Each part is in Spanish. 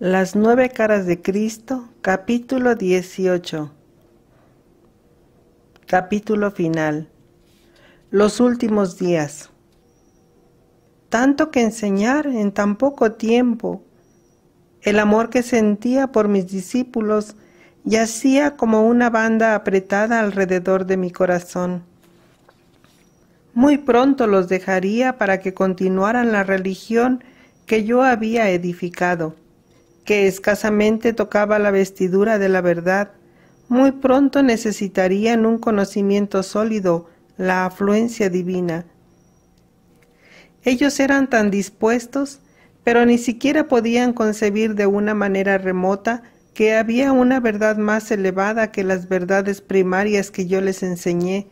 Las nueve caras de Cristo, capítulo 18. Capítulo final. Los últimos días. Tanto que enseñar en tan poco tiempo. El amor que sentía por mis discípulos yacía como una banda apretada alrededor de mi corazón. Muy pronto los dejaría para que continuaran la religión que yo había edificado que escasamente tocaba la vestidura de la verdad, muy pronto necesitarían un conocimiento sólido, la afluencia divina. Ellos eran tan dispuestos, pero ni siquiera podían concebir de una manera remota que había una verdad más elevada que las verdades primarias que yo les enseñé.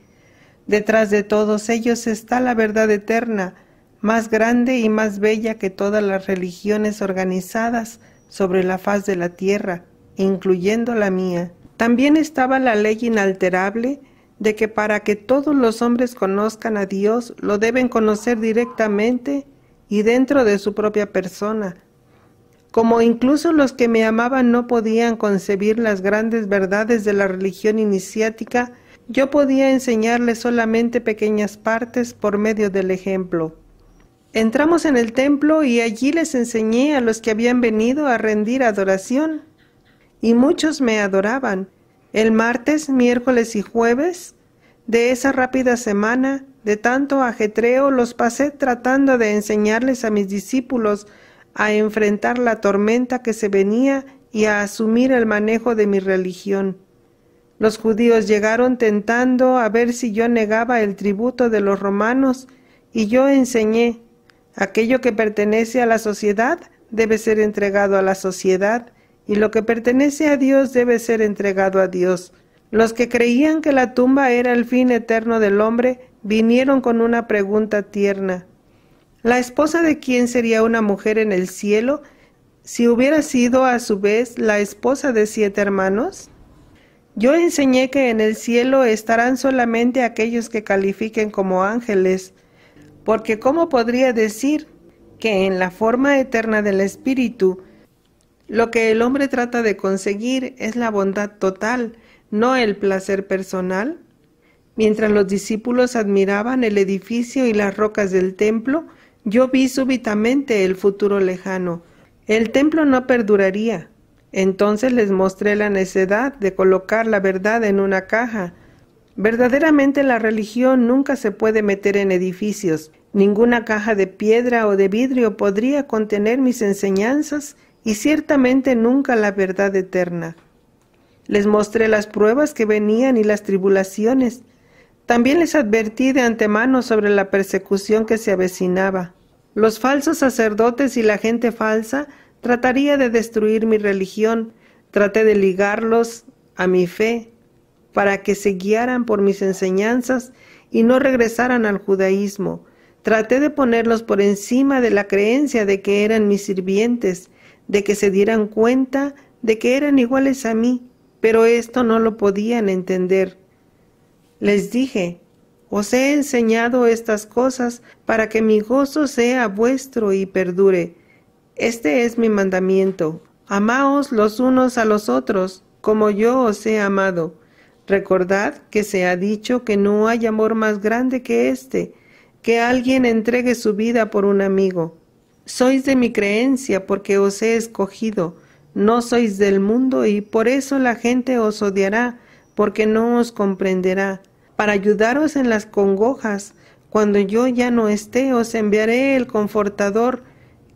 Detrás de todos ellos está la verdad eterna, más grande y más bella que todas las religiones organizadas, sobre la faz de la tierra, incluyendo la mía. También estaba la ley inalterable de que para que todos los hombres conozcan a Dios, lo deben conocer directamente y dentro de su propia persona. Como incluso los que me amaban no podían concebir las grandes verdades de la religión iniciática, yo podía enseñarles solamente pequeñas partes por medio del ejemplo. Entramos en el templo y allí les enseñé a los que habían venido a rendir adoración. Y muchos me adoraban. El martes, miércoles y jueves de esa rápida semana, de tanto ajetreo, los pasé tratando de enseñarles a mis discípulos a enfrentar la tormenta que se venía y a asumir el manejo de mi religión. Los judíos llegaron tentando a ver si yo negaba el tributo de los romanos, y yo enseñé Aquello que pertenece a la sociedad debe ser entregado a la sociedad y lo que pertenece a Dios debe ser entregado a Dios. Los que creían que la tumba era el fin eterno del hombre vinieron con una pregunta tierna. ¿La esposa de quién sería una mujer en el cielo si hubiera sido a su vez la esposa de siete hermanos? Yo enseñé que en el cielo estarán solamente aquellos que califiquen como ángeles, porque ¿cómo podría decir que en la forma eterna del Espíritu lo que el hombre trata de conseguir es la bondad total, no el placer personal? Mientras los discípulos admiraban el edificio y las rocas del templo, yo vi súbitamente el futuro lejano. El templo no perduraría. Entonces les mostré la necedad de colocar la verdad en una caja, Verdaderamente la religión nunca se puede meter en edificios. Ninguna caja de piedra o de vidrio podría contener mis enseñanzas y ciertamente nunca la verdad eterna. Les mostré las pruebas que venían y las tribulaciones. También les advertí de antemano sobre la persecución que se avecinaba. Los falsos sacerdotes y la gente falsa trataría de destruir mi religión. Traté de ligarlos a mi fe, para que se guiaran por mis enseñanzas y no regresaran al judaísmo. Traté de ponerlos por encima de la creencia de que eran mis sirvientes, de que se dieran cuenta de que eran iguales a mí, pero esto no lo podían entender. Les dije, os he enseñado estas cosas para que mi gozo sea vuestro y perdure. Este es mi mandamiento. Amaos los unos a los otros, como yo os he amado. Recordad que se ha dicho que no hay amor más grande que este, que alguien entregue su vida por un amigo. Sois de mi creencia porque os he escogido, no sois del mundo y por eso la gente os odiará, porque no os comprenderá. Para ayudaros en las congojas, cuando yo ya no esté, os enviaré el confortador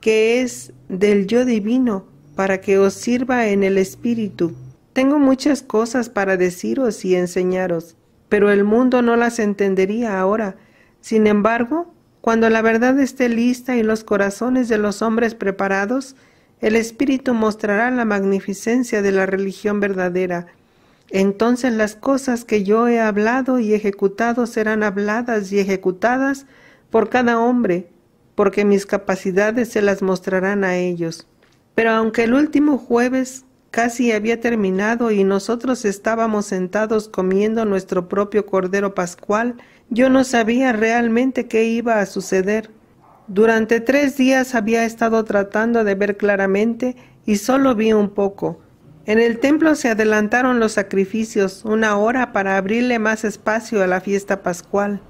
que es del yo divino, para que os sirva en el espíritu. Tengo muchas cosas para deciros y enseñaros, pero el mundo no las entendería ahora. Sin embargo, cuando la verdad esté lista y los corazones de los hombres preparados, el Espíritu mostrará la magnificencia de la religión verdadera. Entonces las cosas que yo he hablado y ejecutado serán habladas y ejecutadas por cada hombre, porque mis capacidades se las mostrarán a ellos. Pero aunque el último jueves Casi había terminado y nosotros estábamos sentados comiendo nuestro propio cordero pascual. Yo no sabía realmente qué iba a suceder. Durante tres días había estado tratando de ver claramente y solo vi un poco. En el templo se adelantaron los sacrificios una hora para abrirle más espacio a la fiesta pascual.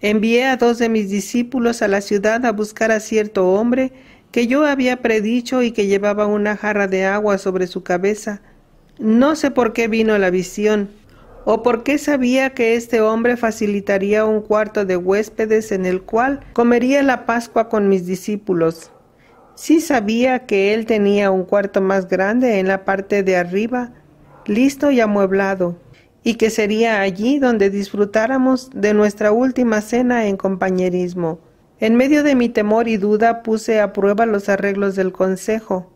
Envié a dos de mis discípulos a la ciudad a buscar a cierto hombre que yo había predicho y que llevaba una jarra de agua sobre su cabeza. No sé por qué vino la visión, o por qué sabía que este hombre facilitaría un cuarto de huéspedes en el cual comería la Pascua con mis discípulos. Sí sabía que él tenía un cuarto más grande en la parte de arriba, listo y amueblado, y que sería allí donde disfrutáramos de nuestra última cena en compañerismo. En medio de mi temor y duda puse a prueba los arreglos del consejo.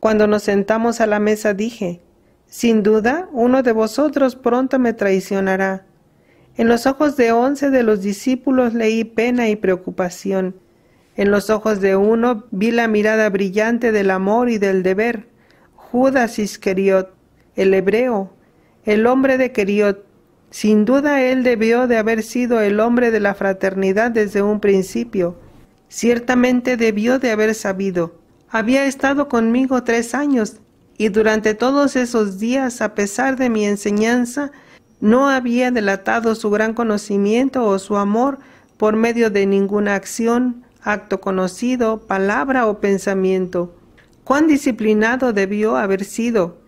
Cuando nos sentamos a la mesa dije, Sin duda, uno de vosotros pronto me traicionará. En los ojos de once de los discípulos leí pena y preocupación. En los ojos de uno vi la mirada brillante del amor y del deber. Judas Iscariot, el hebreo, el hombre de Queriot, sin duda él debió de haber sido el hombre de la fraternidad desde un principio. Ciertamente debió de haber sabido. Había estado conmigo tres años y durante todos esos días, a pesar de mi enseñanza, no había delatado su gran conocimiento o su amor por medio de ninguna acción, acto conocido, palabra o pensamiento. Cuán disciplinado debió haber sido,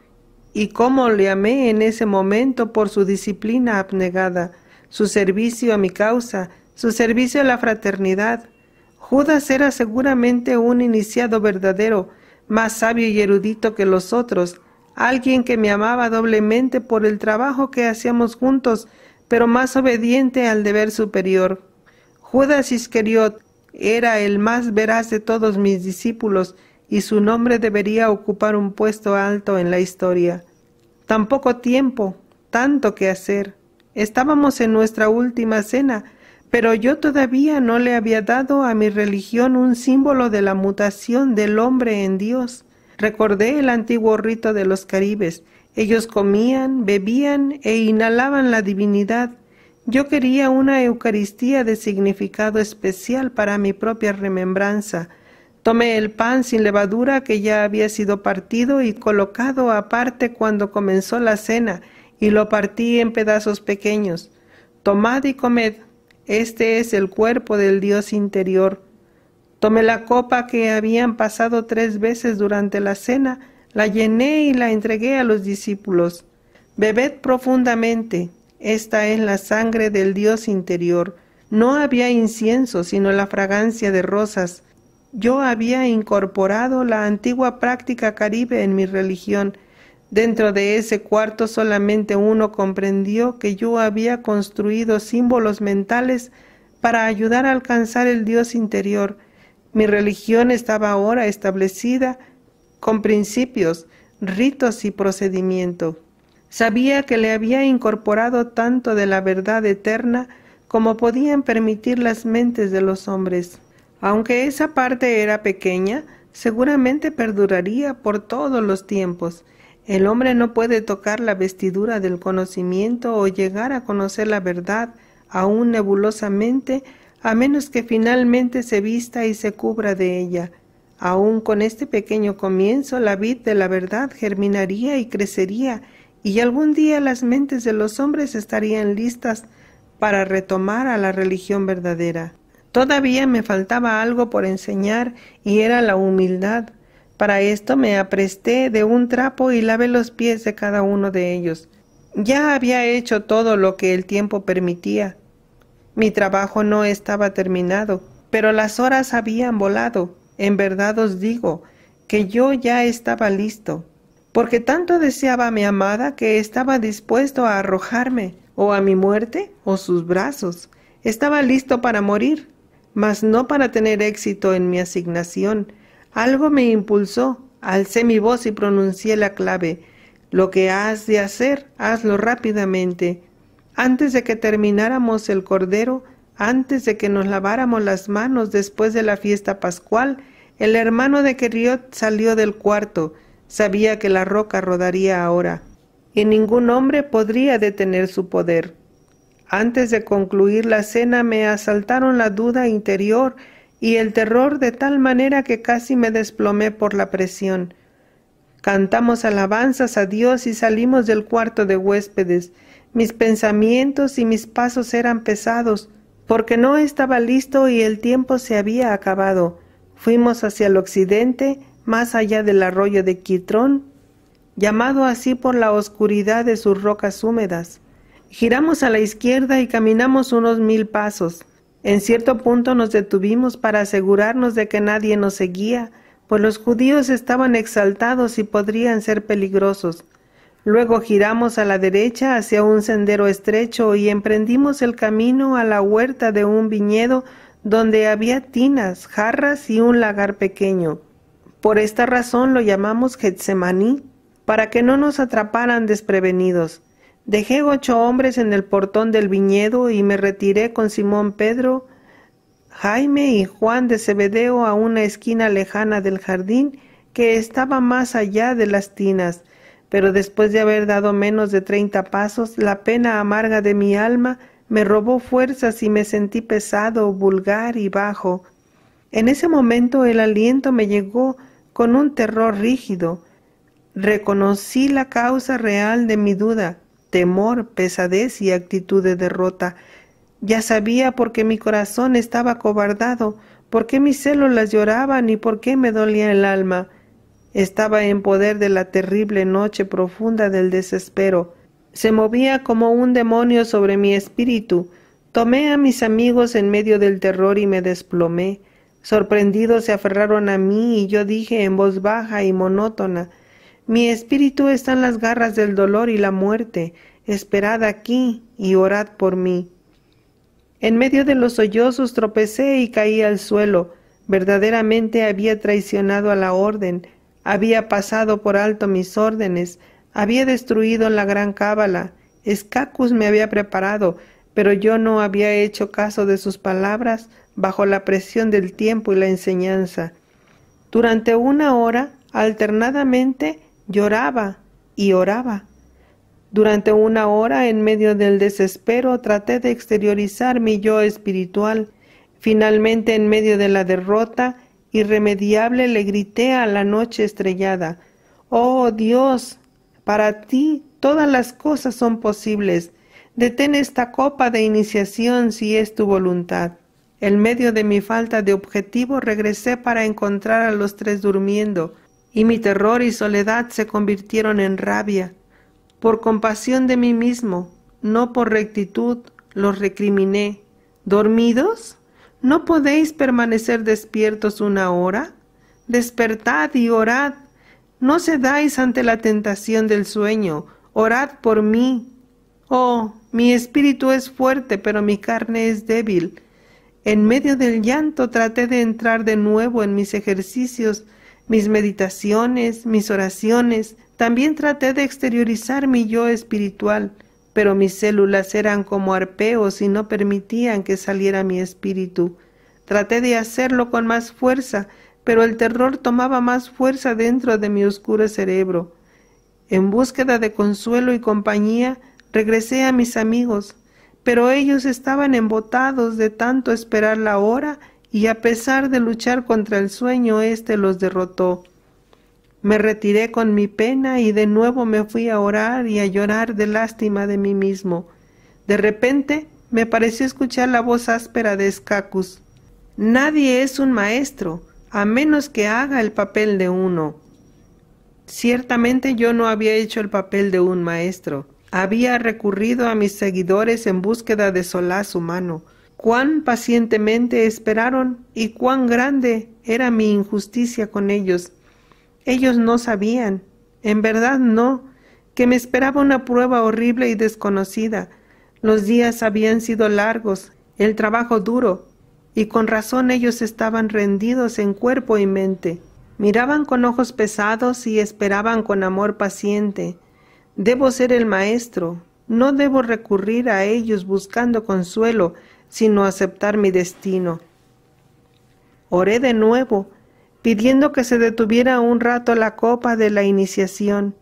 y cómo le amé en ese momento por su disciplina abnegada, su servicio a mi causa, su servicio a la fraternidad. Judas era seguramente un iniciado verdadero, más sabio y erudito que los otros, alguien que me amaba doblemente por el trabajo que hacíamos juntos, pero más obediente al deber superior. Judas Iscariot era el más veraz de todos mis discípulos, y su nombre debería ocupar un puesto alto en la historia. Tan poco tiempo, tanto que hacer. Estábamos en nuestra última cena, pero yo todavía no le había dado a mi religión un símbolo de la mutación del hombre en Dios. Recordé el antiguo rito de los caribes. Ellos comían, bebían e inhalaban la divinidad. Yo quería una Eucaristía de significado especial para mi propia remembranza, Tomé el pan sin levadura que ya había sido partido y colocado aparte cuando comenzó la cena, y lo partí en pedazos pequeños. Tomad y comed, este es el cuerpo del Dios interior. Tomé la copa que habían pasado tres veces durante la cena, la llené y la entregué a los discípulos. Bebed profundamente, esta es la sangre del Dios interior. No había incienso, sino la fragancia de rosas yo había incorporado la antigua práctica caribe en mi religión. Dentro de ese cuarto solamente uno comprendió que yo había construido símbolos mentales para ayudar a alcanzar el Dios interior. Mi religión estaba ahora establecida con principios, ritos y procedimiento. Sabía que le había incorporado tanto de la verdad eterna como podían permitir las mentes de los hombres. Aunque esa parte era pequeña, seguramente perduraría por todos los tiempos. El hombre no puede tocar la vestidura del conocimiento o llegar a conocer la verdad, aún nebulosamente, a menos que finalmente se vista y se cubra de ella. Aun con este pequeño comienzo, la vid de la verdad germinaría y crecería, y algún día las mentes de los hombres estarían listas para retomar a la religión verdadera. Todavía me faltaba algo por enseñar y era la humildad. Para esto me apresté de un trapo y lavé los pies de cada uno de ellos. Ya había hecho todo lo que el tiempo permitía. Mi trabajo no estaba terminado, pero las horas habían volado. En verdad os digo que yo ya estaba listo, porque tanto deseaba a mi amada que estaba dispuesto a arrojarme o a mi muerte o sus brazos. Estaba listo para morir mas no para tener éxito en mi asignación. Algo me impulsó, alcé mi voz y pronuncié la clave. Lo que has de hacer, hazlo rápidamente. Antes de que termináramos el cordero, antes de que nos laváramos las manos después de la fiesta pascual, el hermano de Queriot salió del cuarto. Sabía que la roca rodaría ahora, y ningún hombre podría detener su poder. Antes de concluir la cena me asaltaron la duda interior y el terror de tal manera que casi me desplomé por la presión. Cantamos alabanzas a Dios y salimos del cuarto de huéspedes. Mis pensamientos y mis pasos eran pesados, porque no estaba listo y el tiempo se había acabado. Fuimos hacia el occidente, más allá del arroyo de Quitrón, llamado así por la oscuridad de sus rocas húmedas. Giramos a la izquierda y caminamos unos mil pasos. En cierto punto nos detuvimos para asegurarnos de que nadie nos seguía, pues los judíos estaban exaltados y podrían ser peligrosos. Luego giramos a la derecha hacia un sendero estrecho y emprendimos el camino a la huerta de un viñedo donde había tinas, jarras y un lagar pequeño. Por esta razón lo llamamos Getsemaní, para que no nos atraparan desprevenidos. Dejé ocho hombres en el portón del viñedo y me retiré con Simón Pedro, Jaime y Juan de Cebedeo a una esquina lejana del jardín que estaba más allá de las tinas, pero después de haber dado menos de treinta pasos, la pena amarga de mi alma me robó fuerzas y me sentí pesado, vulgar y bajo. En ese momento el aliento me llegó con un terror rígido. Reconocí la causa real de mi duda temor, pesadez y actitud de derrota. Ya sabía por qué mi corazón estaba cobardado, por qué mis células lloraban y por qué me dolía el alma. Estaba en poder de la terrible noche profunda del desespero. Se movía como un demonio sobre mi espíritu. Tomé a mis amigos en medio del terror y me desplomé. Sorprendidos se aferraron a mí y yo dije en voz baja y monótona mi espíritu está en las garras del dolor y la muerte. Esperad aquí y orad por mí. En medio de los sollozos tropecé y caí al suelo. Verdaderamente había traicionado a la orden, había pasado por alto mis órdenes, había destruido la gran cábala. Escacus me había preparado, pero yo no había hecho caso de sus palabras bajo la presión del tiempo y la enseñanza. Durante una hora, alternadamente, Lloraba y oraba. Durante una hora, en medio del desespero, traté de exteriorizar mi yo espiritual. Finalmente, en medio de la derrota irremediable, le grité a la noche estrellada, Oh Dios, para ti todas las cosas son posibles. Detén esta copa de iniciación si es tu voluntad. En medio de mi falta de objetivo regresé para encontrar a los tres durmiendo y mi terror y soledad se convirtieron en rabia. Por compasión de mí mismo, no por rectitud, los recriminé. ¿Dormidos? ¿No podéis permanecer despiertos una hora? Despertad y orad. No cedáis ante la tentación del sueño. Orad por mí. Oh, mi espíritu es fuerte, pero mi carne es débil. En medio del llanto traté de entrar de nuevo en mis ejercicios, mis meditaciones, mis oraciones, también traté de exteriorizar mi yo espiritual, pero mis células eran como arpeos y no permitían que saliera mi espíritu. Traté de hacerlo con más fuerza, pero el terror tomaba más fuerza dentro de mi oscuro cerebro. En búsqueda de consuelo y compañía, regresé a mis amigos, pero ellos estaban embotados de tanto esperar la hora y a pesar de luchar contra el sueño, éste los derrotó. Me retiré con mi pena y de nuevo me fui a orar y a llorar de lástima de mí mismo. De repente me pareció escuchar la voz áspera de Escacus. Nadie es un maestro, a menos que haga el papel de uno. Ciertamente yo no había hecho el papel de un maestro. Había recurrido a mis seguidores en búsqueda de solaz humano cuán pacientemente esperaron y cuán grande era mi injusticia con ellos. Ellos no sabían, en verdad no, que me esperaba una prueba horrible y desconocida. Los días habían sido largos, el trabajo duro, y con razón ellos estaban rendidos en cuerpo y mente. Miraban con ojos pesados y esperaban con amor paciente. Debo ser el maestro, no debo recurrir a ellos buscando consuelo, sino aceptar mi destino. Oré de nuevo, pidiendo que se detuviera un rato la copa de la iniciación.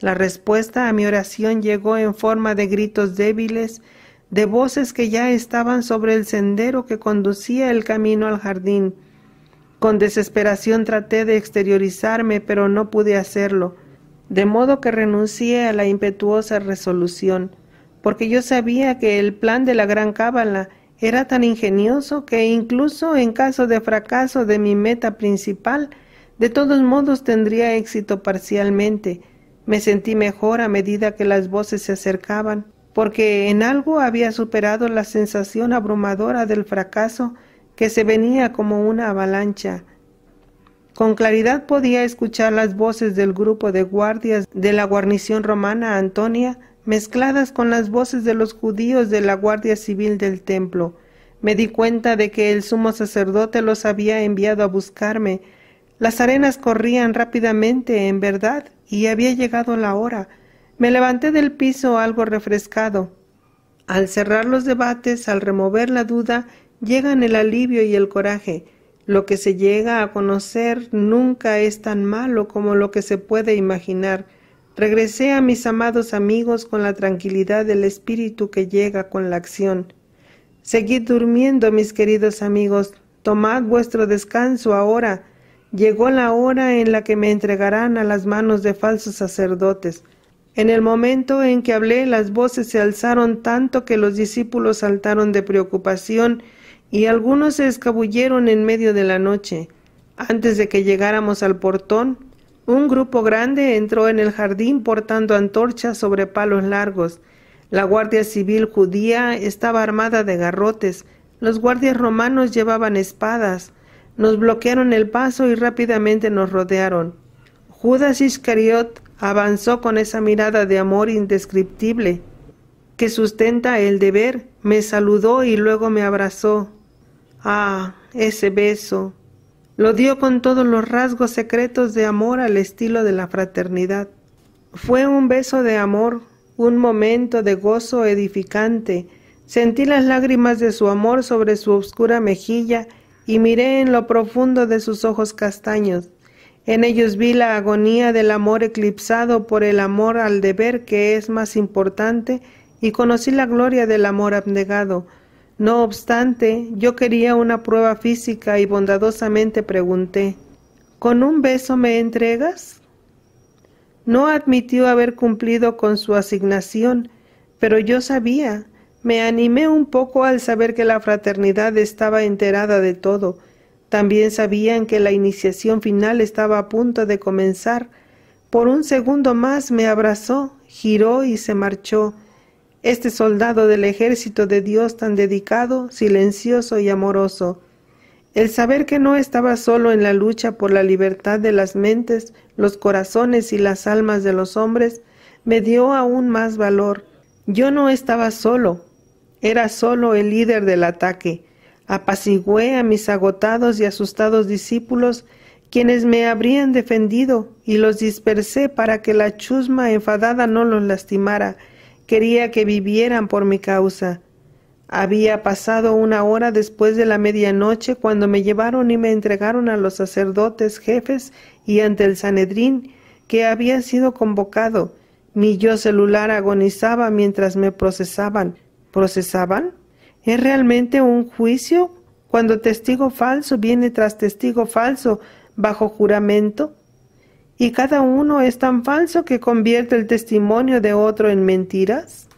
La respuesta a mi oración llegó en forma de gritos débiles, de voces que ya estaban sobre el sendero que conducía el camino al jardín. Con desesperación traté de exteriorizarme, pero no pude hacerlo, de modo que renuncié a la impetuosa resolución, porque yo sabía que el plan de la gran cábala era tan ingenioso que incluso en caso de fracaso de mi meta principal, de todos modos tendría éxito parcialmente. Me sentí mejor a medida que las voces se acercaban, porque en algo había superado la sensación abrumadora del fracaso que se venía como una avalancha. Con claridad podía escuchar las voces del grupo de guardias de la guarnición romana Antonia mezcladas con las voces de los judíos de la Guardia Civil del templo. Me di cuenta de que el sumo sacerdote los había enviado a buscarme. Las arenas corrían rápidamente, en verdad, y había llegado la hora. Me levanté del piso algo refrescado. Al cerrar los debates, al remover la duda, llegan el alivio y el coraje. Lo que se llega a conocer nunca es tan malo como lo que se puede imaginar. Regresé a mis amados amigos con la tranquilidad del espíritu que llega con la acción. Seguid durmiendo, mis queridos amigos, tomad vuestro descanso ahora. Llegó la hora en la que me entregarán a las manos de falsos sacerdotes. En el momento en que hablé, las voces se alzaron tanto que los discípulos saltaron de preocupación y algunos se escabulleron en medio de la noche. Antes de que llegáramos al portón, un grupo grande entró en el jardín portando antorchas sobre palos largos. La Guardia Civil judía estaba armada de garrotes, los guardias romanos llevaban espadas. Nos bloquearon el paso y rápidamente nos rodearon. Judas Iscariot avanzó con esa mirada de amor indescriptible que sustenta el deber, me saludó y luego me abrazó. Ah, ese beso. Lo dio con todos los rasgos secretos de amor al estilo de la fraternidad. Fue un beso de amor, un momento de gozo edificante. Sentí las lágrimas de su amor sobre su oscura mejilla y miré en lo profundo de sus ojos castaños. En ellos vi la agonía del amor eclipsado por el amor al deber que es más importante y conocí la gloria del amor abnegado, no obstante, yo quería una prueba física y bondadosamente pregunté, ¿Con un beso me entregas? No admitió haber cumplido con su asignación, pero yo sabía, me animé un poco al saber que la fraternidad estaba enterada de todo. También sabían que la iniciación final estaba a punto de comenzar. Por un segundo más me abrazó, giró y se marchó este soldado del ejército de Dios tan dedicado, silencioso y amoroso. El saber que no estaba solo en la lucha por la libertad de las mentes, los corazones y las almas de los hombres me dio aún más valor. Yo no estaba solo, era solo el líder del ataque. Apacigué a mis agotados y asustados discípulos, quienes me habrían defendido, y los dispersé para que la chusma enfadada no los lastimara Quería que vivieran por mi causa. Había pasado una hora después de la medianoche cuando me llevaron y me entregaron a los sacerdotes jefes y ante el Sanedrín que había sido convocado. Mi yo celular agonizaba mientras me procesaban. ¿Procesaban? ¿Es realmente un juicio cuando testigo falso viene tras testigo falso bajo juramento? y cada uno es tan falso que convierte el testimonio de otro en mentiras?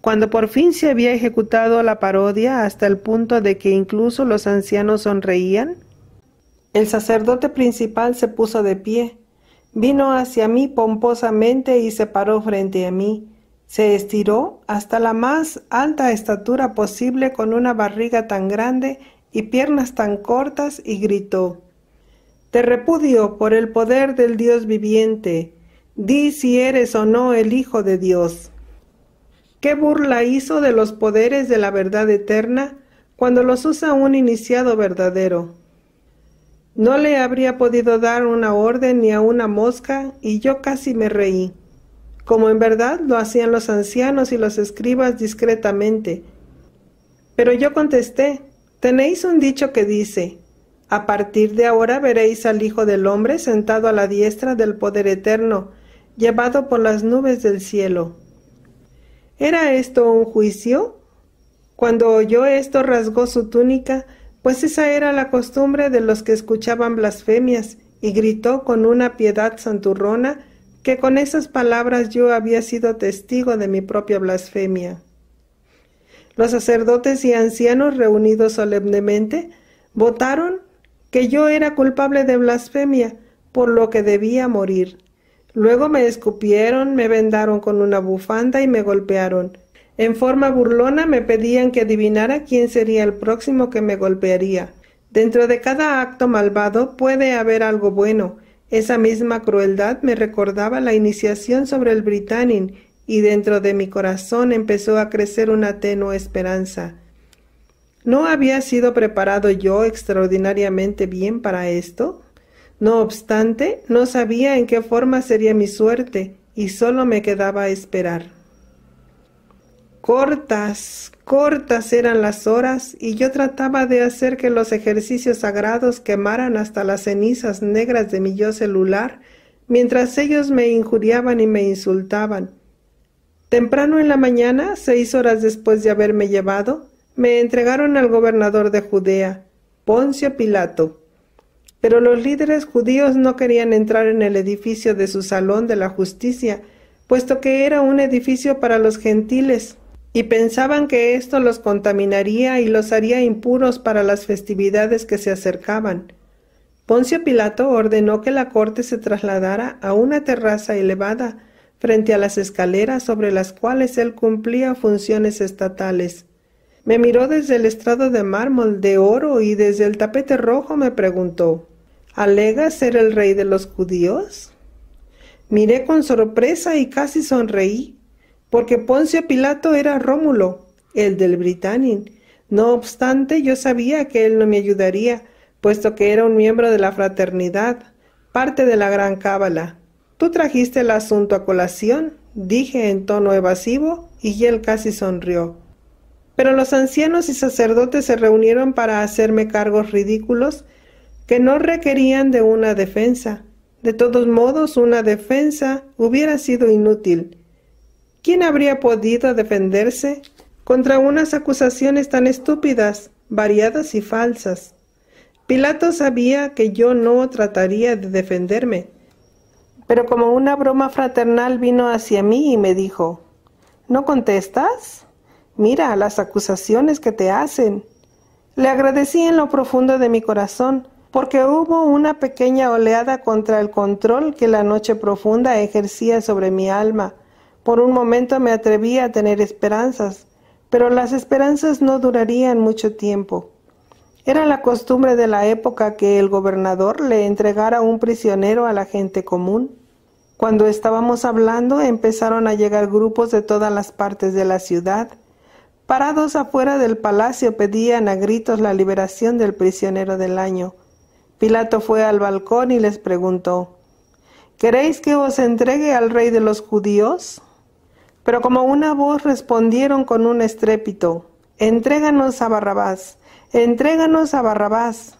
Cuando por fin se había ejecutado la parodia hasta el punto de que incluso los ancianos sonreían, el sacerdote principal se puso de pie, vino hacia mí pomposamente y se paró frente a mí. Se estiró hasta la más alta estatura posible con una barriga tan grande y piernas tan cortas y gritó te repudio por el poder del Dios viviente. Di si eres o no el Hijo de Dios. ¿Qué burla hizo de los poderes de la verdad eterna cuando los usa un iniciado verdadero? No le habría podido dar una orden ni a una mosca, y yo casi me reí, como en verdad lo hacían los ancianos y los escribas discretamente. Pero yo contesté, tenéis un dicho que dice, a partir de ahora veréis al Hijo del hombre sentado a la diestra del poder eterno, llevado por las nubes del cielo. ¿Era esto un juicio? Cuando oyó esto rasgó su túnica, pues esa era la costumbre de los que escuchaban blasfemias, y gritó con una piedad santurrona que con esas palabras yo había sido testigo de mi propia blasfemia. Los sacerdotes y ancianos reunidos solemnemente votaron que yo era culpable de blasfemia, por lo que debía morir. Luego me escupieron, me vendaron con una bufanda y me golpearon. En forma burlona me pedían que adivinara quién sería el próximo que me golpearía. Dentro de cada acto malvado puede haber algo bueno. Esa misma crueldad me recordaba la iniciación sobre el Britannin, y dentro de mi corazón empezó a crecer una tenue esperanza. ¿No había sido preparado yo extraordinariamente bien para esto? No obstante, no sabía en qué forma sería mi suerte y solo me quedaba esperar. Cortas, cortas eran las horas y yo trataba de hacer que los ejercicios sagrados quemaran hasta las cenizas negras de mi yo celular, mientras ellos me injuriaban y me insultaban. Temprano en la mañana, seis horas después de haberme llevado, me entregaron al gobernador de Judea, Poncio Pilato. Pero los líderes judíos no querían entrar en el edificio de su salón de la justicia, puesto que era un edificio para los gentiles, y pensaban que esto los contaminaría y los haría impuros para las festividades que se acercaban. Poncio Pilato ordenó que la corte se trasladara a una terraza elevada frente a las escaleras sobre las cuales él cumplía funciones estatales. Me miró desde el estrado de mármol de oro y desde el tapete rojo me preguntó ¿Alegas ser el rey de los judíos? Miré con sorpresa y casi sonreí, porque Poncio Pilato era Rómulo, el del Britannin. No obstante, yo sabía que él no me ayudaría, puesto que era un miembro de la fraternidad, parte de la gran cábala. Tú trajiste el asunto a colación, dije en tono evasivo, y él casi sonrió. Pero los ancianos y sacerdotes se reunieron para hacerme cargos ridículos que no requerían de una defensa. De todos modos, una defensa hubiera sido inútil. ¿Quién habría podido defenderse contra unas acusaciones tan estúpidas, variadas y falsas? Pilato sabía que yo no trataría de defenderme, pero como una broma fraternal vino hacia mí y me dijo, ¿No contestas? Mira las acusaciones que te hacen. Le agradecí en lo profundo de mi corazón, porque hubo una pequeña oleada contra el control que la noche profunda ejercía sobre mi alma. Por un momento me atreví a tener esperanzas, pero las esperanzas no durarían mucho tiempo. Era la costumbre de la época que el gobernador le entregara un prisionero a la gente común. Cuando estábamos hablando empezaron a llegar grupos de todas las partes de la ciudad. Parados afuera del palacio pedían a gritos la liberación del prisionero del año. Pilato fue al balcón y les preguntó, ¿Queréis que os entregue al rey de los judíos? Pero como una voz respondieron con un estrépito, Entréganos a Barrabás, entréganos a Barrabás.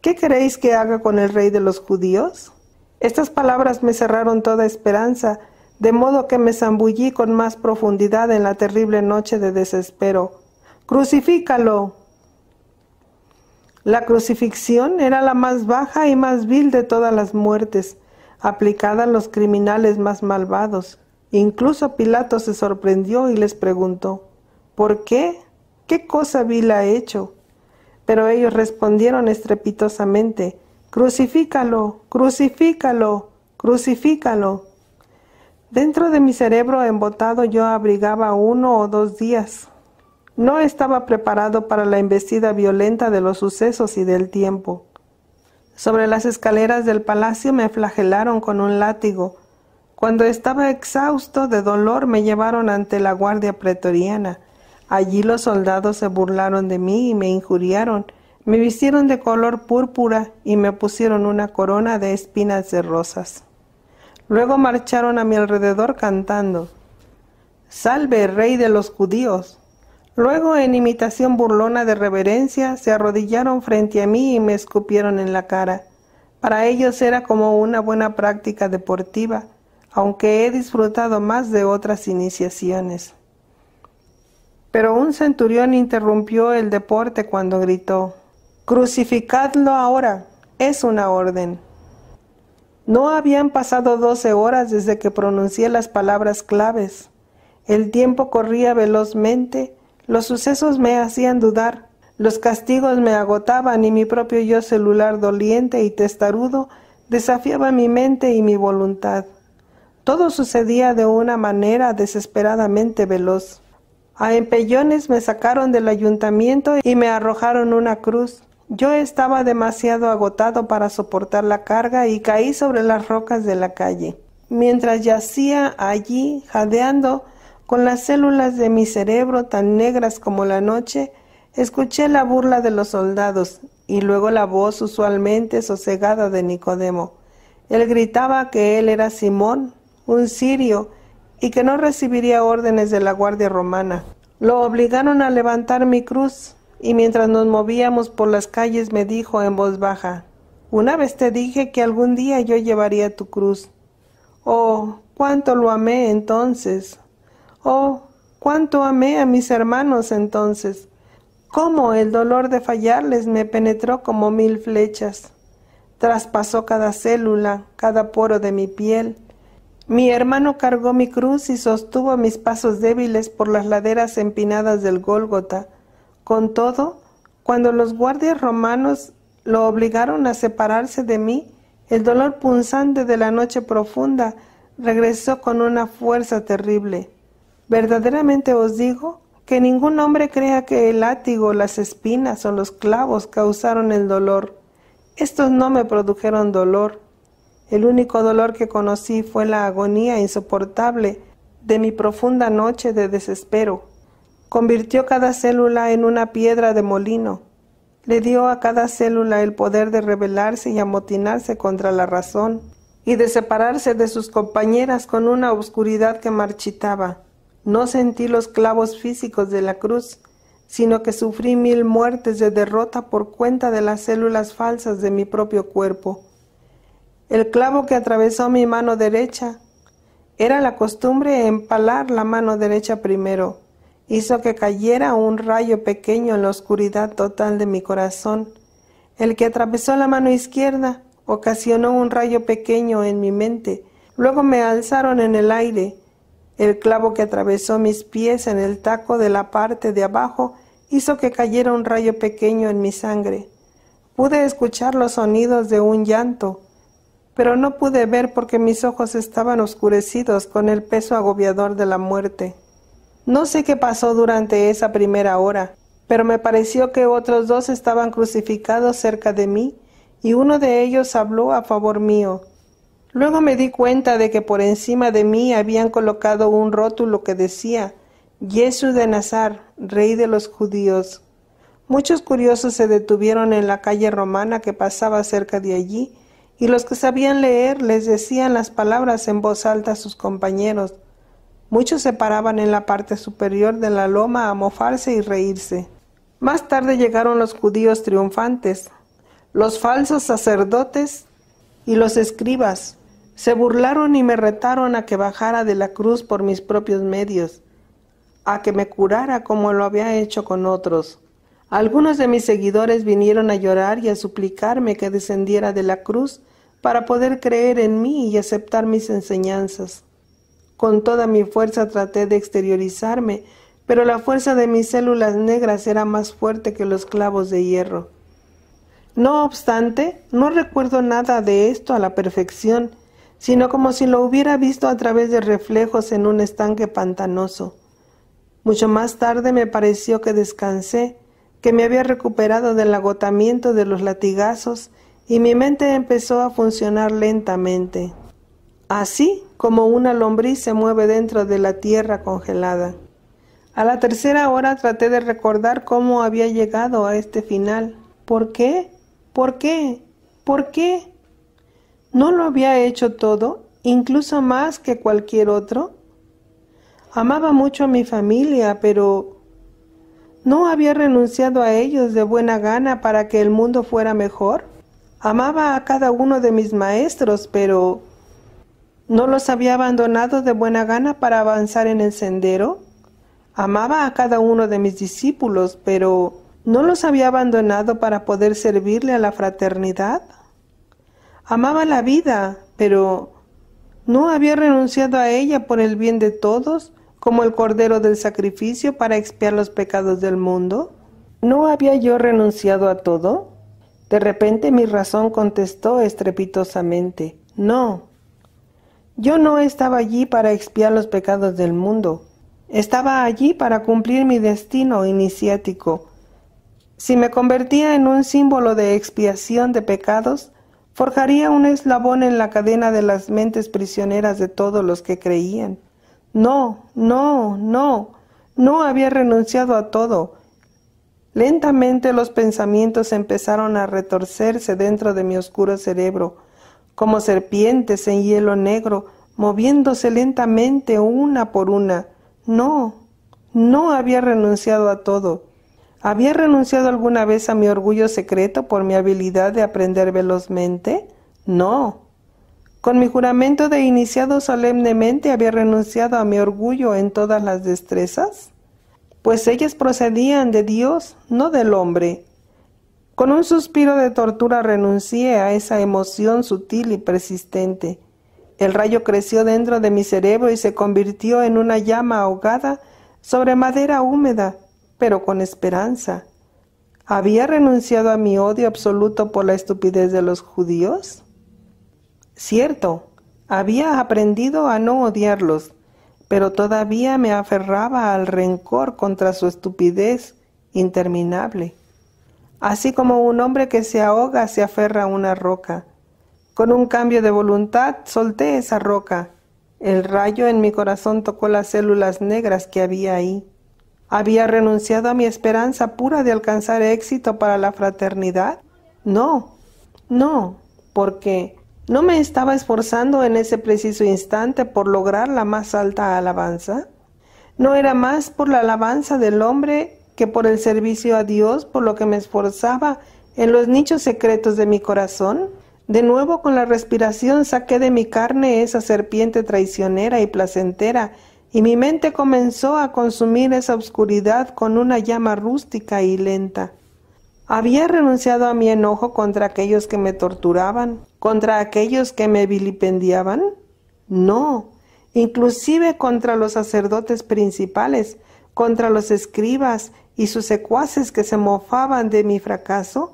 ¿Qué queréis que haga con el rey de los judíos? Estas palabras me cerraron toda esperanza de modo que me zambullí con más profundidad en la terrible noche de desespero. ¡Crucifícalo! La crucifixión era la más baja y más vil de todas las muertes, aplicada a los criminales más malvados. Incluso Pilato se sorprendió y les preguntó, ¿por qué? ¿Qué cosa vil ha hecho? Pero ellos respondieron estrepitosamente, Crucifícalo, crucifícalo, crucifícalo. Dentro de mi cerebro embotado yo abrigaba uno o dos días. No estaba preparado para la embestida violenta de los sucesos y del tiempo. Sobre las escaleras del palacio me flagelaron con un látigo. Cuando estaba exhausto de dolor me llevaron ante la guardia pretoriana. Allí los soldados se burlaron de mí y me injuriaron. Me vistieron de color púrpura y me pusieron una corona de espinas de rosas. Luego marcharon a mi alrededor cantando, Salve, Rey de los judíos. Luego, en imitación burlona de reverencia, se arrodillaron frente a mí y me escupieron en la cara. Para ellos era como una buena práctica deportiva, aunque he disfrutado más de otras iniciaciones. Pero un centurión interrumpió el deporte cuando gritó, Crucificadlo ahora, es una orden. No habían pasado doce horas desde que pronuncié las palabras claves. El tiempo corría velozmente, los sucesos me hacían dudar, los castigos me agotaban y mi propio yo celular doliente y testarudo desafiaba mi mente y mi voluntad. Todo sucedía de una manera desesperadamente veloz. A empellones me sacaron del ayuntamiento y me arrojaron una cruz. Yo estaba demasiado agotado para soportar la carga y caí sobre las rocas de la calle. Mientras yacía allí, jadeando, con las células de mi cerebro tan negras como la noche, escuché la burla de los soldados y luego la voz usualmente sosegada de Nicodemo. Él gritaba que él era Simón, un sirio, y que no recibiría órdenes de la Guardia Romana. Lo obligaron a levantar mi cruz y mientras nos movíamos por las calles me dijo en voz baja, una vez te dije que algún día yo llevaría tu cruz. Oh, cuánto lo amé entonces. Oh, cuánto amé a mis hermanos entonces. Cómo el dolor de fallarles me penetró como mil flechas. Traspasó cada célula, cada poro de mi piel. Mi hermano cargó mi cruz y sostuvo mis pasos débiles por las laderas empinadas del Gólgota con todo, cuando los guardias romanos lo obligaron a separarse de mí, el dolor punzante de la noche profunda regresó con una fuerza terrible. Verdaderamente os digo que ningún hombre crea que el látigo, las espinas o los clavos causaron el dolor. Estos no me produjeron dolor. El único dolor que conocí fue la agonía insoportable de mi profunda noche de desespero. Convirtió cada célula en una piedra de molino. Le dio a cada célula el poder de rebelarse y amotinarse contra la razón y de separarse de sus compañeras con una oscuridad que marchitaba. No sentí los clavos físicos de la cruz, sino que sufrí mil muertes de derrota por cuenta de las células falsas de mi propio cuerpo. El clavo que atravesó mi mano derecha era la costumbre empalar la mano derecha primero hizo que cayera un rayo pequeño en la oscuridad total de mi corazón. El que atravesó la mano izquierda ocasionó un rayo pequeño en mi mente. Luego me alzaron en el aire. El clavo que atravesó mis pies en el taco de la parte de abajo hizo que cayera un rayo pequeño en mi sangre. Pude escuchar los sonidos de un llanto, pero no pude ver porque mis ojos estaban oscurecidos con el peso agobiador de la muerte. No sé qué pasó durante esa primera hora, pero me pareció que otros dos estaban crucificados cerca de mí y uno de ellos habló a favor mío. Luego me di cuenta de que por encima de mí habían colocado un rótulo que decía Jesús de Nazar, rey de los judíos. Muchos curiosos se detuvieron en la calle romana que pasaba cerca de allí, y los que sabían leer les decían las palabras en voz alta a sus compañeros. Muchos se paraban en la parte superior de la loma a mofarse y reírse. Más tarde llegaron los judíos triunfantes, los falsos sacerdotes y los escribas. Se burlaron y me retaron a que bajara de la cruz por mis propios medios, a que me curara como lo había hecho con otros. Algunos de mis seguidores vinieron a llorar y a suplicarme que descendiera de la cruz para poder creer en mí y aceptar mis enseñanzas. Con toda mi fuerza traté de exteriorizarme, pero la fuerza de mis células negras era más fuerte que los clavos de hierro. No obstante, no recuerdo nada de esto a la perfección, sino como si lo hubiera visto a través de reflejos en un estanque pantanoso. Mucho más tarde me pareció que descansé, que me había recuperado del agotamiento de los latigazos y mi mente empezó a funcionar lentamente así como una lombriz se mueve dentro de la tierra congelada. A la tercera hora traté de recordar cómo había llegado a este final. ¿Por qué? ¿Por qué? ¿Por qué? ¿No lo había hecho todo, incluso más que cualquier otro? Amaba mucho a mi familia, pero ¿no había renunciado a ellos de buena gana para que el mundo fuera mejor? Amaba a cada uno de mis maestros, pero ¿No los había abandonado de buena gana para avanzar en el sendero? Amaba a cada uno de mis discípulos, pero ¿no los había abandonado para poder servirle a la fraternidad? Amaba la vida, pero ¿no había renunciado a ella por el bien de todos, como el Cordero del Sacrificio para expiar los pecados del mundo? ¿No había yo renunciado a todo? De repente mi razón contestó estrepitosamente, no, yo no estaba allí para expiar los pecados del mundo. Estaba allí para cumplir mi destino iniciático. Si me convertía en un símbolo de expiación de pecados, forjaría un eslabón en la cadena de las mentes prisioneras de todos los que creían. No, no, no, no había renunciado a todo. Lentamente los pensamientos empezaron a retorcerse dentro de mi oscuro cerebro como serpientes en hielo negro, moviéndose lentamente una por una. No, no había renunciado a todo. ¿Había renunciado alguna vez a mi orgullo secreto por mi habilidad de aprender velozmente? No. Con mi juramento de iniciado solemnemente había renunciado a mi orgullo en todas las destrezas, pues ellas procedían de Dios, no del hombre. Con un suspiro de tortura renuncié a esa emoción sutil y persistente. El rayo creció dentro de mi cerebro y se convirtió en una llama ahogada sobre madera húmeda, pero con esperanza. ¿Había renunciado a mi odio absoluto por la estupidez de los judíos? Cierto, había aprendido a no odiarlos, pero todavía me aferraba al rencor contra su estupidez interminable así como un hombre que se ahoga se aferra a una roca. Con un cambio de voluntad solté esa roca. El rayo en mi corazón tocó las células negras que había ahí. ¿Había renunciado a mi esperanza pura de alcanzar éxito para la fraternidad? No, no, porque no me estaba esforzando en ese preciso instante por lograr la más alta alabanza. No era más por la alabanza del hombre que por el servicio a Dios, por lo que me esforzaba en los nichos secretos de mi corazón, de nuevo con la respiración saqué de mi carne esa serpiente traicionera y placentera, y mi mente comenzó a consumir esa obscuridad con una llama rústica y lenta. Había renunciado a mi enojo contra aquellos que me torturaban, contra aquellos que me vilipendiaban. No, inclusive contra los sacerdotes principales, contra los escribas y sus secuaces que se mofaban de mi fracaso?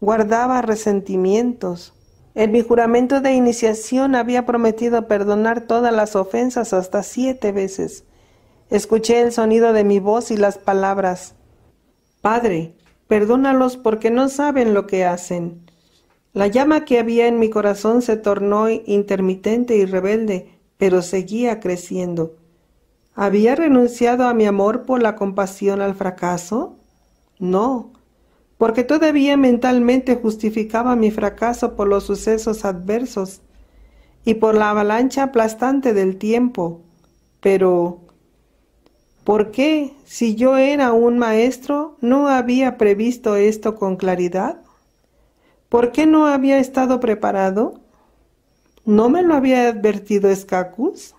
Guardaba resentimientos. En mi juramento de iniciación había prometido perdonar todas las ofensas hasta siete veces. Escuché el sonido de mi voz y las palabras. Padre, perdónalos porque no saben lo que hacen. La llama que había en mi corazón se tornó intermitente y rebelde, pero seguía creciendo. ¿Había renunciado a mi amor por la compasión al fracaso? No, porque todavía mentalmente justificaba mi fracaso por los sucesos adversos y por la avalancha aplastante del tiempo. Pero, ¿por qué, si yo era un maestro, no había previsto esto con claridad? ¿Por qué no había estado preparado? ¿No me lo había advertido Escacus?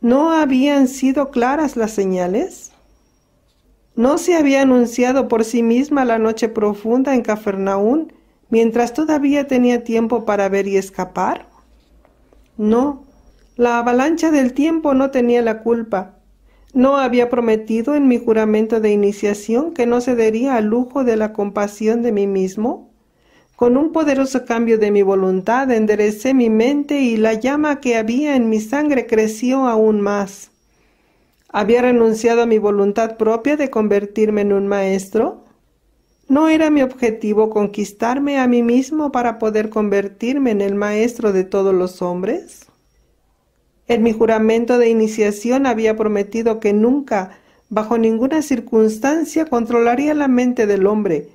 ¿No habían sido claras las señales? ¿No se había anunciado por sí misma la noche profunda en Cafarnaún mientras todavía tenía tiempo para ver y escapar? No, la avalancha del tiempo no tenía la culpa. No había prometido en mi juramento de iniciación que no cedería al lujo de la compasión de mí mismo. Con un poderoso cambio de mi voluntad enderecé mi mente y la llama que había en mi sangre creció aún más. ¿Había renunciado a mi voluntad propia de convertirme en un maestro? ¿No era mi objetivo conquistarme a mí mismo para poder convertirme en el maestro de todos los hombres? En mi juramento de iniciación había prometido que nunca, bajo ninguna circunstancia, controlaría la mente del hombre,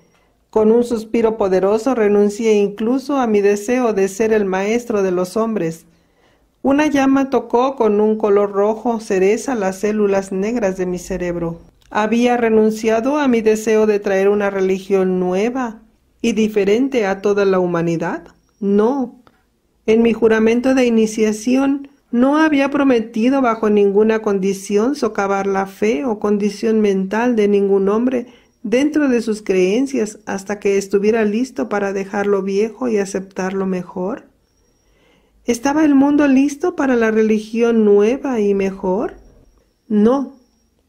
con un suspiro poderoso renuncié incluso a mi deseo de ser el maestro de los hombres. Una llama tocó con un color rojo cereza las células negras de mi cerebro. Había renunciado a mi deseo de traer una religión nueva y diferente a toda la humanidad. No. En mi juramento de iniciación no había prometido bajo ninguna condición socavar la fe o condición mental de ningún hombre, dentro de sus creencias hasta que estuviera listo para dejar lo viejo y aceptarlo mejor? ¿Estaba el mundo listo para la religión nueva y mejor? No,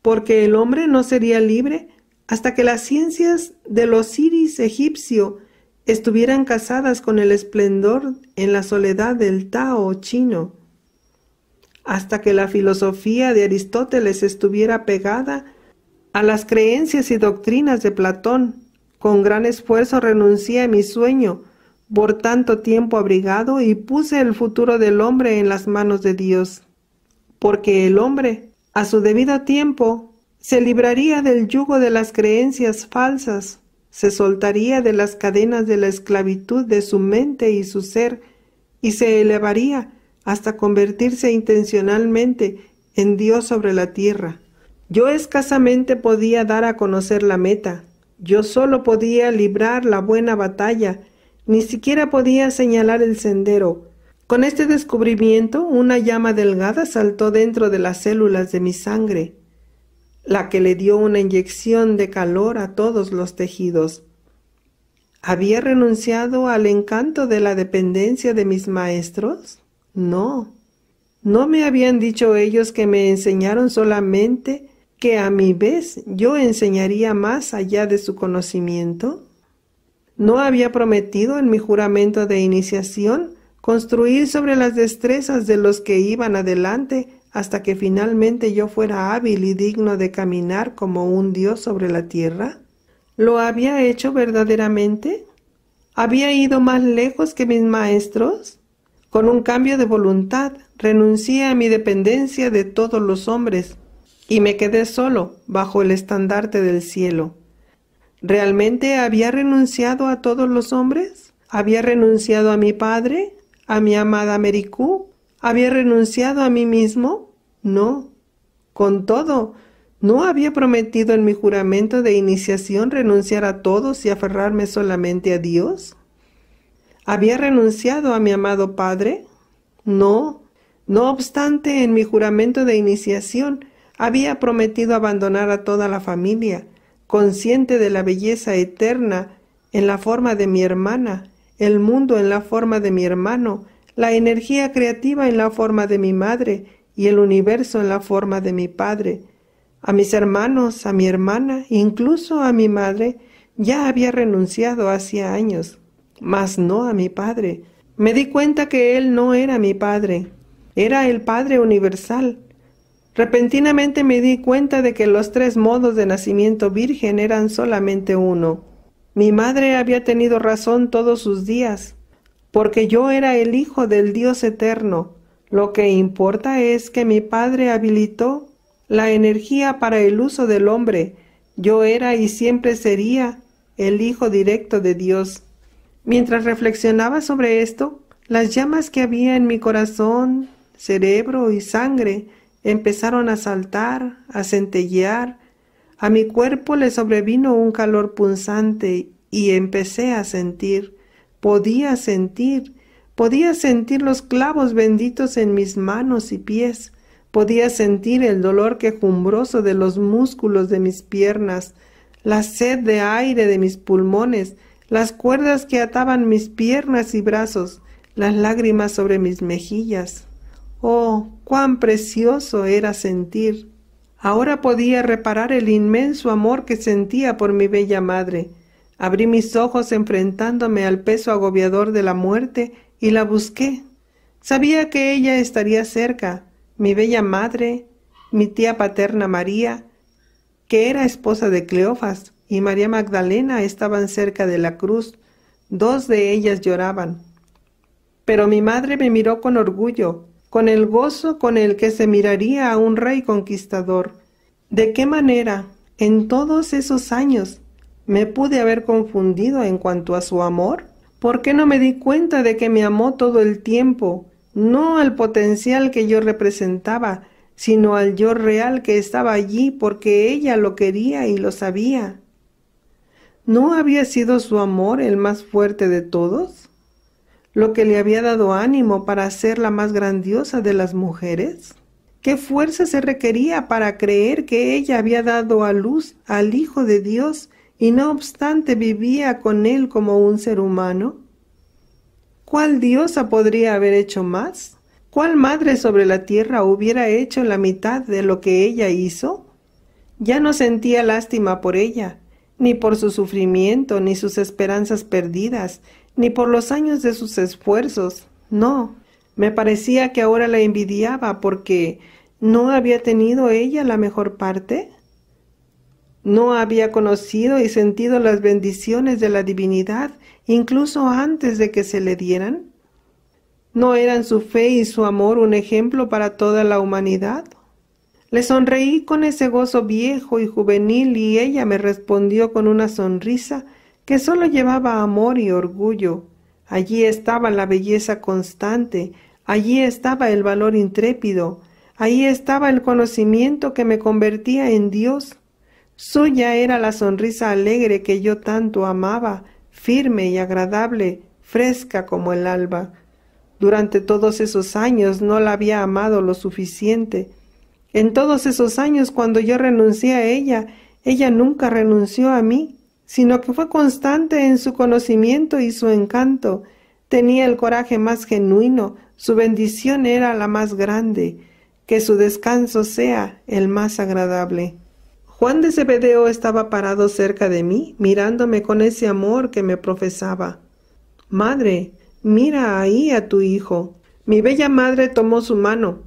porque el hombre no sería libre hasta que las ciencias del Osiris egipcio estuvieran casadas con el esplendor en la soledad del Tao chino, hasta que la filosofía de Aristóteles estuviera pegada a las creencias y doctrinas de Platón. Con gran esfuerzo renuncié a mi sueño, por tanto tiempo abrigado, y puse el futuro del hombre en las manos de Dios. Porque el hombre, a su debido tiempo, se libraría del yugo de las creencias falsas, se soltaría de las cadenas de la esclavitud de su mente y su ser, y se elevaría hasta convertirse intencionalmente en Dios sobre la tierra. Yo escasamente podía dar a conocer la meta, yo solo podía librar la buena batalla, ni siquiera podía señalar el sendero. Con este descubrimiento, una llama delgada saltó dentro de las células de mi sangre, la que le dio una inyección de calor a todos los tejidos. ¿Había renunciado al encanto de la dependencia de mis maestros? No. ¿No me habían dicho ellos que me enseñaron solamente que a mi vez yo enseñaría más allá de su conocimiento? ¿No había prometido en mi juramento de iniciación construir sobre las destrezas de los que iban adelante hasta que finalmente yo fuera hábil y digno de caminar como un dios sobre la tierra? ¿Lo había hecho verdaderamente? ¿Había ido más lejos que mis maestros? Con un cambio de voluntad renuncié a mi dependencia de todos los hombres y me quedé solo bajo el estandarte del cielo. ¿Realmente había renunciado a todos los hombres? ¿Había renunciado a mi padre? ¿A mi amada Mericú? ¿Había renunciado a mí mismo? No. Con todo, ¿no había prometido en mi juramento de iniciación renunciar a todos y aferrarme solamente a Dios? ¿Había renunciado a mi amado Padre? No. No obstante, en mi juramento de iniciación, había prometido abandonar a toda la familia, consciente de la belleza eterna en la forma de mi hermana, el mundo en la forma de mi hermano, la energía creativa en la forma de mi madre y el universo en la forma de mi padre. A mis hermanos, a mi hermana, incluso a mi madre, ya había renunciado hacía años, mas no a mi padre. Me di cuenta que él no era mi padre, era el Padre Universal, Repentinamente me di cuenta de que los tres modos de nacimiento virgen eran solamente uno. Mi madre había tenido razón todos sus días, porque yo era el hijo del Dios eterno. Lo que importa es que mi padre habilitó la energía para el uso del hombre. Yo era y siempre sería el hijo directo de Dios. Mientras reflexionaba sobre esto, las llamas que había en mi corazón, cerebro y sangre Empezaron a saltar, a centellear. A mi cuerpo le sobrevino un calor punzante y empecé a sentir, podía sentir, podía sentir los clavos benditos en mis manos y pies, podía sentir el dolor quejumbroso de los músculos de mis piernas, la sed de aire de mis pulmones, las cuerdas que ataban mis piernas y brazos, las lágrimas sobre mis mejillas. Oh, cuán precioso era sentir. Ahora podía reparar el inmenso amor que sentía por mi bella madre. Abrí mis ojos enfrentándome al peso agobiador de la muerte y la busqué. Sabía que ella estaría cerca, mi bella madre, mi tía paterna María, que era esposa de Cleofas, y María Magdalena estaban cerca de la cruz. Dos de ellas lloraban. Pero mi madre me miró con orgullo, con el gozo con el que se miraría a un rey conquistador. ¿De qué manera, en todos esos años, me pude haber confundido en cuanto a su amor? ¿Por qué no me di cuenta de que me amó todo el tiempo, no al potencial que yo representaba, sino al yo real que estaba allí porque ella lo quería y lo sabía? ¿No había sido su amor el más fuerte de todos? lo que le había dado ánimo para ser la más grandiosa de las mujeres? ¿Qué fuerza se requería para creer que ella había dado a luz al Hijo de Dios y no obstante vivía con él como un ser humano? ¿Cuál diosa podría haber hecho más? ¿Cuál madre sobre la tierra hubiera hecho la mitad de lo que ella hizo? Ya no sentía lástima por ella, ni por su sufrimiento, ni sus esperanzas perdidas, ni por los años de sus esfuerzos, no. Me parecía que ahora la envidiaba porque ¿no había tenido ella la mejor parte? ¿No había conocido y sentido las bendiciones de la divinidad incluso antes de que se le dieran? ¿No eran su fe y su amor un ejemplo para toda la humanidad? Le sonreí con ese gozo viejo y juvenil y ella me respondió con una sonrisa que sólo llevaba amor y orgullo. Allí estaba la belleza constante, allí estaba el valor intrépido, allí estaba el conocimiento que me convertía en Dios. Suya era la sonrisa alegre que yo tanto amaba, firme y agradable, fresca como el alba. Durante todos esos años no la había amado lo suficiente. En todos esos años cuando yo renuncié a ella, ella nunca renunció a mí sino que fue constante en su conocimiento y su encanto. Tenía el coraje más genuino, su bendición era la más grande, que su descanso sea el más agradable. Juan de Cebedeo estaba parado cerca de mí, mirándome con ese amor que me profesaba. Madre, mira ahí a tu hijo. Mi bella madre tomó su mano,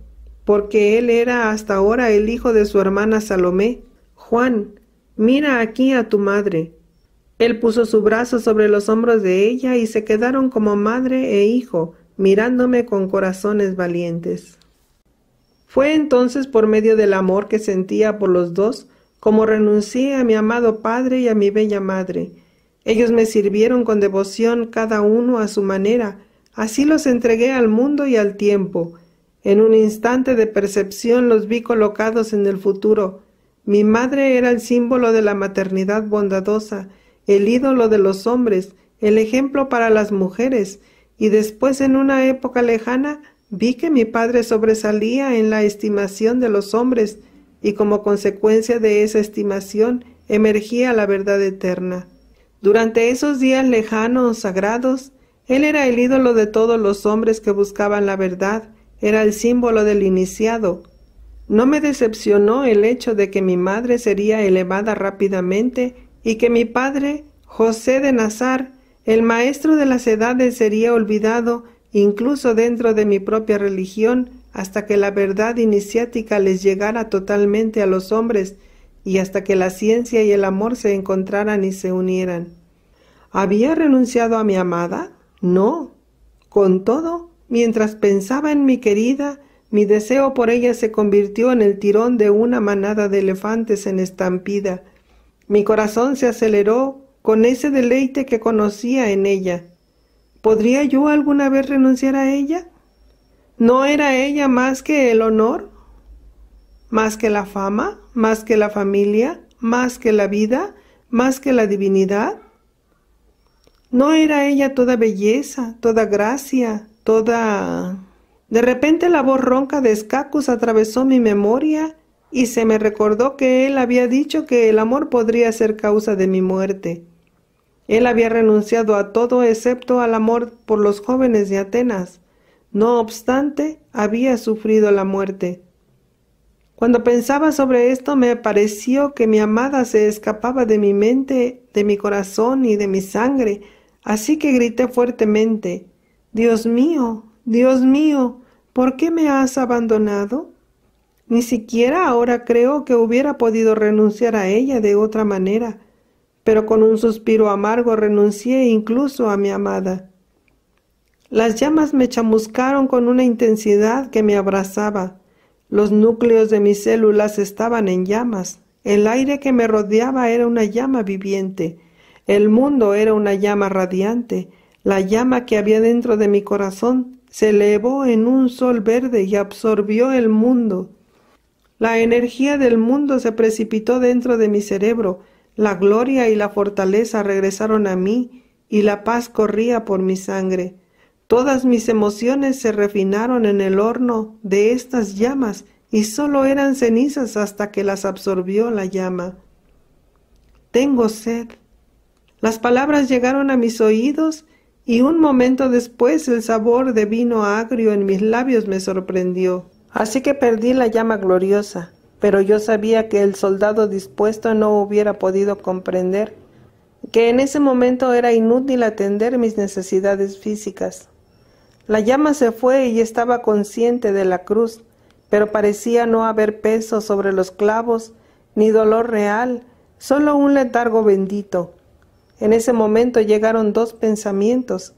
porque él era hasta ahora el hijo de su hermana Salomé. Juan, mira aquí a tu madre. Él puso su brazo sobre los hombros de ella y se quedaron como madre e hijo, mirándome con corazones valientes. Fue entonces por medio del amor que sentía por los dos como renuncié a mi amado padre y a mi bella madre. Ellos me sirvieron con devoción cada uno a su manera, así los entregué al mundo y al tiempo. En un instante de percepción los vi colocados en el futuro. Mi madre era el símbolo de la maternidad bondadosa, el ídolo de los hombres, el ejemplo para las mujeres, y después en una época lejana vi que mi padre sobresalía en la estimación de los hombres, y como consecuencia de esa estimación emergía la verdad eterna. Durante esos días lejanos, sagrados, él era el ídolo de todos los hombres que buscaban la verdad, era el símbolo del iniciado. No me decepcionó el hecho de que mi madre sería elevada rápidamente y que mi padre, José de Nazar, el maestro de las edades, sería olvidado incluso dentro de mi propia religión hasta que la verdad iniciática les llegara totalmente a los hombres y hasta que la ciencia y el amor se encontraran y se unieran. ¿Había renunciado a mi amada? No. Con todo, mientras pensaba en mi querida, mi deseo por ella se convirtió en el tirón de una manada de elefantes en estampida, mi corazón se aceleró con ese deleite que conocía en ella. ¿Podría yo alguna vez renunciar a ella? ¿No era ella más que el honor? ¿Más que la fama? ¿Más que la familia? ¿Más que la vida? ¿Más que la divinidad? ¿No era ella toda belleza, toda gracia, toda... De repente la voz ronca de Escacus atravesó mi memoria y se me recordó que él había dicho que el amor podría ser causa de mi muerte. Él había renunciado a todo excepto al amor por los jóvenes de Atenas. No obstante, había sufrido la muerte. Cuando pensaba sobre esto me pareció que mi amada se escapaba de mi mente, de mi corazón y de mi sangre, así que grité fuertemente Dios mío, Dios mío, ¿por qué me has abandonado? Ni siquiera ahora creo que hubiera podido renunciar a ella de otra manera, pero con un suspiro amargo renuncié incluso a mi amada. Las llamas me chamuscaron con una intensidad que me abrazaba. Los núcleos de mis células estaban en llamas. El aire que me rodeaba era una llama viviente. El mundo era una llama radiante. La llama que había dentro de mi corazón se elevó en un sol verde y absorbió el mundo. La energía del mundo se precipitó dentro de mi cerebro, la gloria y la fortaleza regresaron a mí, y la paz corría por mi sangre. Todas mis emociones se refinaron en el horno de estas llamas, y sólo eran cenizas hasta que las absorbió la llama. Tengo sed. Las palabras llegaron a mis oídos, y un momento después el sabor de vino agrio en mis labios me sorprendió. Así que perdí la llama gloriosa, pero yo sabía que el soldado dispuesto no hubiera podido comprender que en ese momento era inútil atender mis necesidades físicas. La llama se fue y estaba consciente de la cruz, pero parecía no haber peso sobre los clavos ni dolor real, solo un letargo bendito. En ese momento llegaron dos pensamientos,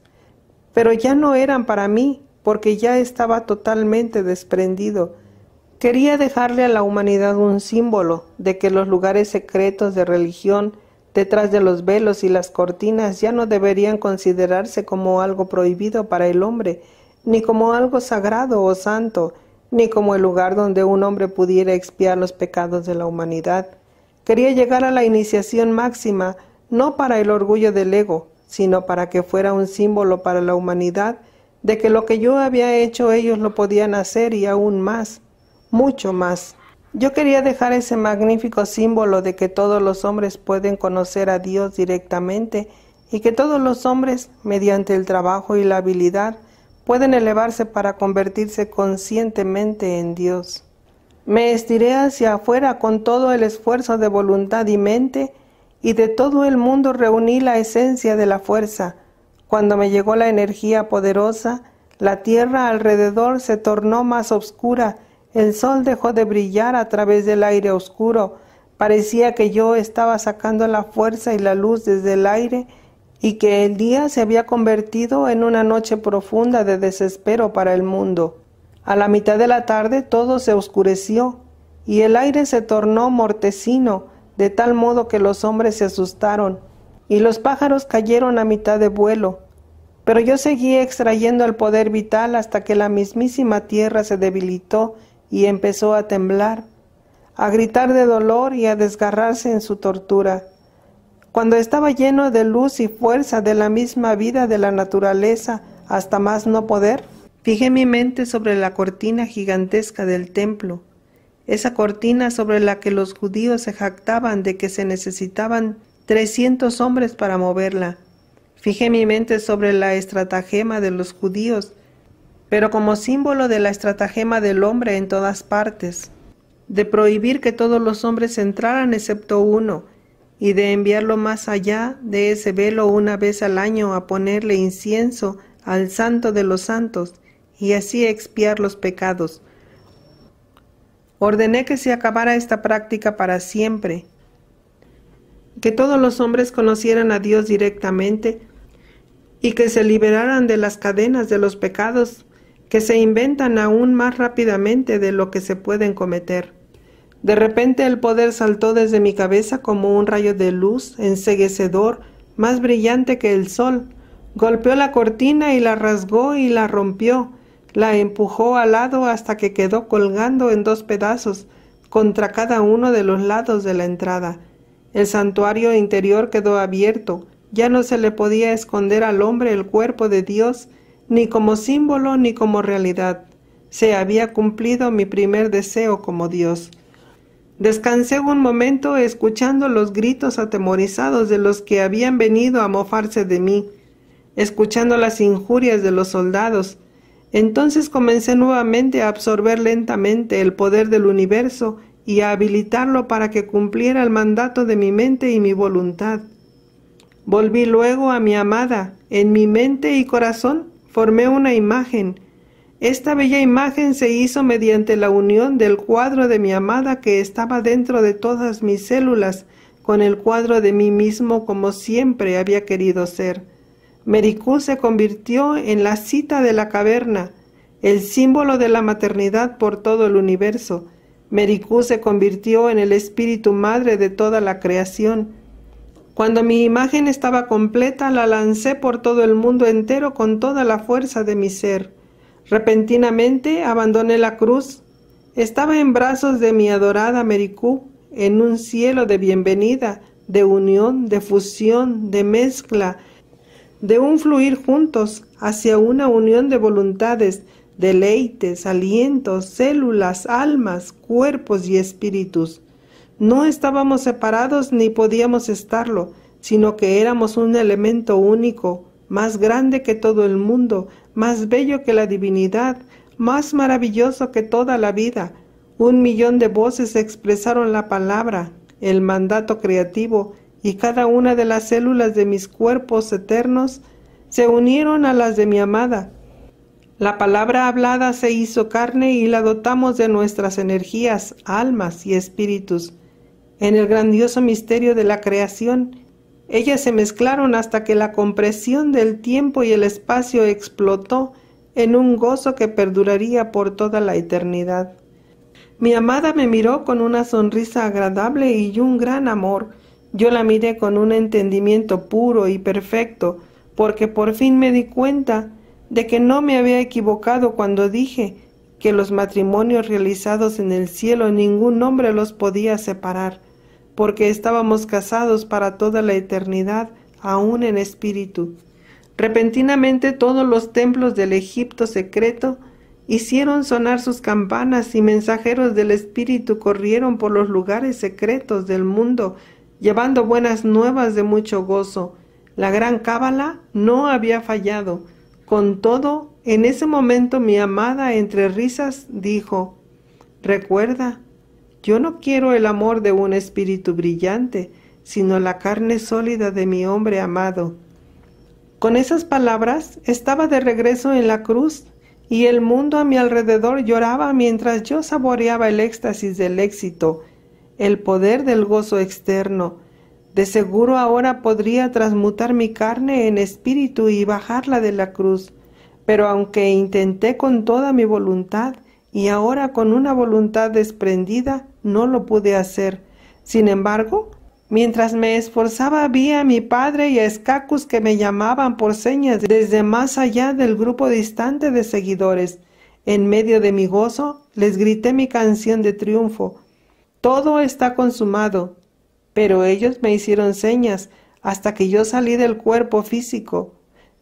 pero ya no eran para mí, porque ya estaba totalmente desprendido. Quería dejarle a la humanidad un símbolo de que los lugares secretos de religión detrás de los velos y las cortinas ya no deberían considerarse como algo prohibido para el hombre, ni como algo sagrado o santo, ni como el lugar donde un hombre pudiera expiar los pecados de la humanidad. Quería llegar a la iniciación máxima, no para el orgullo del ego, sino para que fuera un símbolo para la humanidad de que lo que yo había hecho ellos lo podían hacer y aún más, mucho más. Yo quería dejar ese magnífico símbolo de que todos los hombres pueden conocer a Dios directamente y que todos los hombres, mediante el trabajo y la habilidad, pueden elevarse para convertirse conscientemente en Dios. Me estiré hacia afuera con todo el esfuerzo de voluntad y mente, y de todo el mundo reuní la esencia de la fuerza, cuando me llegó la energía poderosa, la tierra alrededor se tornó más oscura, el sol dejó de brillar a través del aire oscuro, parecía que yo estaba sacando la fuerza y la luz desde el aire y que el día se había convertido en una noche profunda de desespero para el mundo. A la mitad de la tarde todo se oscureció y el aire se tornó mortecino, de tal modo que los hombres se asustaron y los pájaros cayeron a mitad de vuelo, pero yo seguí extrayendo el poder vital hasta que la mismísima tierra se debilitó y empezó a temblar, a gritar de dolor y a desgarrarse en su tortura. Cuando estaba lleno de luz y fuerza de la misma vida de la naturaleza hasta más no poder, fijé mi mente sobre la cortina gigantesca del templo, esa cortina sobre la que los judíos se jactaban de que se necesitaban trescientos hombres para moverla. Fijé mi mente sobre la estratagema de los judíos, pero como símbolo de la estratagema del hombre en todas partes, de prohibir que todos los hombres entraran excepto uno, y de enviarlo más allá de ese velo una vez al año a ponerle incienso al santo de los santos, y así expiar los pecados. Ordené que se acabara esta práctica para siempre, que todos los hombres conocieran a Dios directamente y que se liberaran de las cadenas de los pecados que se inventan aún más rápidamente de lo que se pueden cometer. De repente el poder saltó desde mi cabeza como un rayo de luz enseguecedor, más brillante que el sol. Golpeó la cortina y la rasgó y la rompió. La empujó al lado hasta que quedó colgando en dos pedazos contra cada uno de los lados de la entrada. El santuario interior quedó abierto, ya no se le podía esconder al hombre el cuerpo de Dios, ni como símbolo ni como realidad. Se había cumplido mi primer deseo como Dios. Descansé un momento escuchando los gritos atemorizados de los que habían venido a mofarse de mí, escuchando las injurias de los soldados. Entonces comencé nuevamente a absorber lentamente el poder del universo y habilitarlo para que cumpliera el mandato de mi mente y mi voluntad. Volví luego a mi amada, en mi mente y corazón formé una imagen. Esta bella imagen se hizo mediante la unión del cuadro de mi amada que estaba dentro de todas mis células con el cuadro de mí mismo como siempre había querido ser. Mericú se convirtió en la cita de la caverna, el símbolo de la maternidad por todo el universo, Mericú se convirtió en el espíritu madre de toda la creación. Cuando mi imagen estaba completa, la lancé por todo el mundo entero con toda la fuerza de mi ser. Repentinamente abandoné la cruz. Estaba en brazos de mi adorada Mericú, en un cielo de bienvenida, de unión, de fusión, de mezcla, de un fluir juntos hacia una unión de voluntades, deleites, alientos, células, almas, cuerpos y espíritus. No estábamos separados ni podíamos estarlo, sino que éramos un elemento único, más grande que todo el mundo, más bello que la divinidad, más maravilloso que toda la vida. Un millón de voces expresaron la palabra, el mandato creativo, y cada una de las células de mis cuerpos eternos se unieron a las de mi amada, la palabra hablada se hizo carne y la dotamos de nuestras energías, almas y espíritus. En el grandioso misterio de la creación, ellas se mezclaron hasta que la compresión del tiempo y el espacio explotó en un gozo que perduraría por toda la eternidad. Mi amada me miró con una sonrisa agradable y un gran amor. Yo la miré con un entendimiento puro y perfecto, porque por fin me di cuenta de que no me había equivocado cuando dije que los matrimonios realizados en el cielo ningún hombre los podía separar, porque estábamos casados para toda la eternidad, aún en espíritu. Repentinamente todos los templos del Egipto secreto hicieron sonar sus campanas y mensajeros del espíritu corrieron por los lugares secretos del mundo, llevando buenas nuevas de mucho gozo. La gran cábala no había fallado, con todo, en ese momento mi amada entre risas dijo, recuerda, yo no quiero el amor de un espíritu brillante, sino la carne sólida de mi hombre amado. Con esas palabras estaba de regreso en la cruz y el mundo a mi alrededor lloraba mientras yo saboreaba el éxtasis del éxito, el poder del gozo externo, de seguro ahora podría transmutar mi carne en espíritu y bajarla de la cruz, pero aunque intenté con toda mi voluntad, y ahora con una voluntad desprendida, no lo pude hacer. Sin embargo, mientras me esforzaba vi a mi padre y a Escacus que me llamaban por señas desde más allá del grupo distante de seguidores. En medio de mi gozo, les grité mi canción de triunfo. Todo está consumado, pero ellos me hicieron señas hasta que yo salí del cuerpo físico,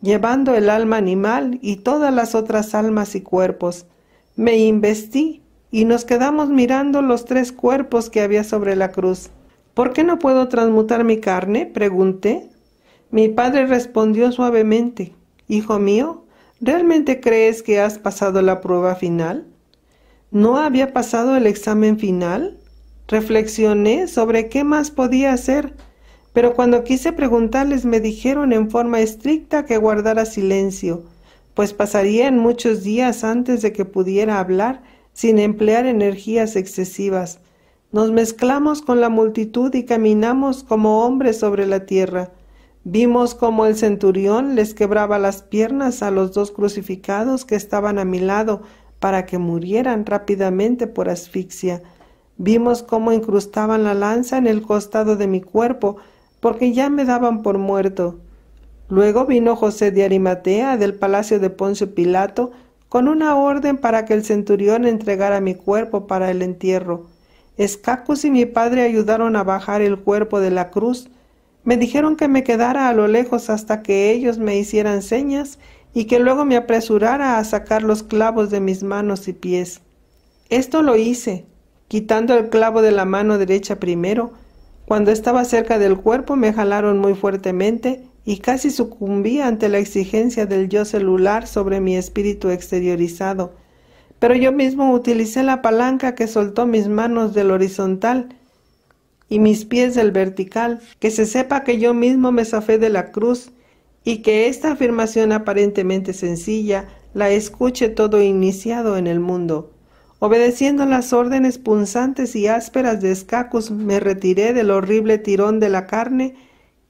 llevando el alma animal y todas las otras almas y cuerpos. Me investí y nos quedamos mirando los tres cuerpos que había sobre la cruz. ¿Por qué no puedo transmutar mi carne? pregunté. Mi padre respondió suavemente Hijo mío, ¿realmente crees que has pasado la prueba final? ¿No había pasado el examen final? Reflexioné sobre qué más podía hacer, pero cuando quise preguntarles me dijeron en forma estricta que guardara silencio, pues pasarían muchos días antes de que pudiera hablar sin emplear energías excesivas. Nos mezclamos con la multitud y caminamos como hombres sobre la tierra. Vimos cómo el centurión les quebraba las piernas a los dos crucificados que estaban a mi lado para que murieran rápidamente por asfixia. Vimos cómo incrustaban la lanza en el costado de mi cuerpo, porque ya me daban por muerto. Luego vino José de Arimatea del palacio de Poncio Pilato con una orden para que el centurión entregara mi cuerpo para el entierro. Escacus y mi padre ayudaron a bajar el cuerpo de la cruz. Me dijeron que me quedara a lo lejos hasta que ellos me hicieran señas y que luego me apresurara a sacar los clavos de mis manos y pies. Esto lo hice, Quitando el clavo de la mano derecha primero, cuando estaba cerca del cuerpo me jalaron muy fuertemente y casi sucumbí ante la exigencia del yo celular sobre mi espíritu exteriorizado. Pero yo mismo utilicé la palanca que soltó mis manos del horizontal y mis pies del vertical, que se sepa que yo mismo me zafé de la cruz y que esta afirmación aparentemente sencilla la escuche todo iniciado en el mundo. Obedeciendo las órdenes punzantes y ásperas de Escacus, me retiré del horrible tirón de la carne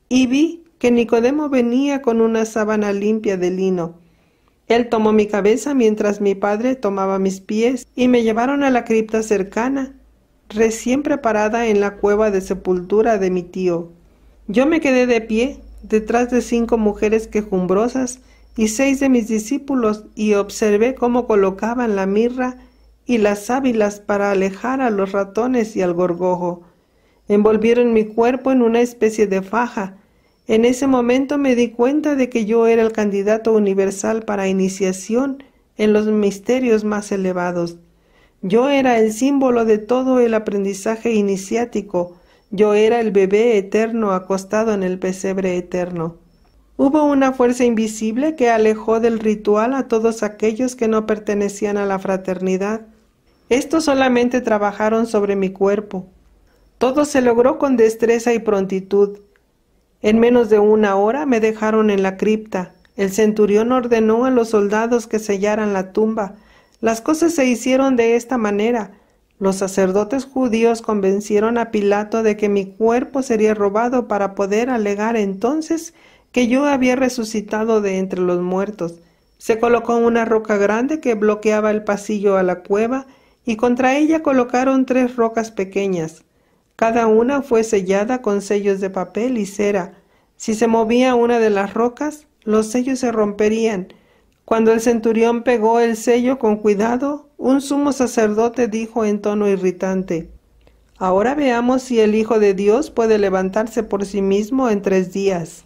y vi que Nicodemo venía con una sábana limpia de lino. Él tomó mi cabeza mientras mi padre tomaba mis pies y me llevaron a la cripta cercana, recién preparada en la cueva de sepultura de mi tío. Yo me quedé de pie detrás de cinco mujeres quejumbrosas y seis de mis discípulos y observé cómo colocaban la mirra y las ávilas para alejar a los ratones y al gorgojo. Envolvieron mi cuerpo en una especie de faja. En ese momento me di cuenta de que yo era el candidato universal para iniciación en los misterios más elevados. Yo era el símbolo de todo el aprendizaje iniciático, yo era el bebé eterno acostado en el pesebre eterno. Hubo una fuerza invisible que alejó del ritual a todos aquellos que no pertenecían a la fraternidad. Estos solamente trabajaron sobre mi cuerpo. Todo se logró con destreza y prontitud. En menos de una hora me dejaron en la cripta. El centurión ordenó a los soldados que sellaran la tumba. Las cosas se hicieron de esta manera. Los sacerdotes judíos convencieron a Pilato de que mi cuerpo sería robado para poder alegar entonces que yo había resucitado de entre los muertos. Se colocó una roca grande que bloqueaba el pasillo a la cueva y contra ella colocaron tres rocas pequeñas. Cada una fue sellada con sellos de papel y cera. Si se movía una de las rocas, los sellos se romperían. Cuando el centurión pegó el sello con cuidado, un sumo sacerdote dijo en tono irritante Ahora veamos si el Hijo de Dios puede levantarse por sí mismo en tres días.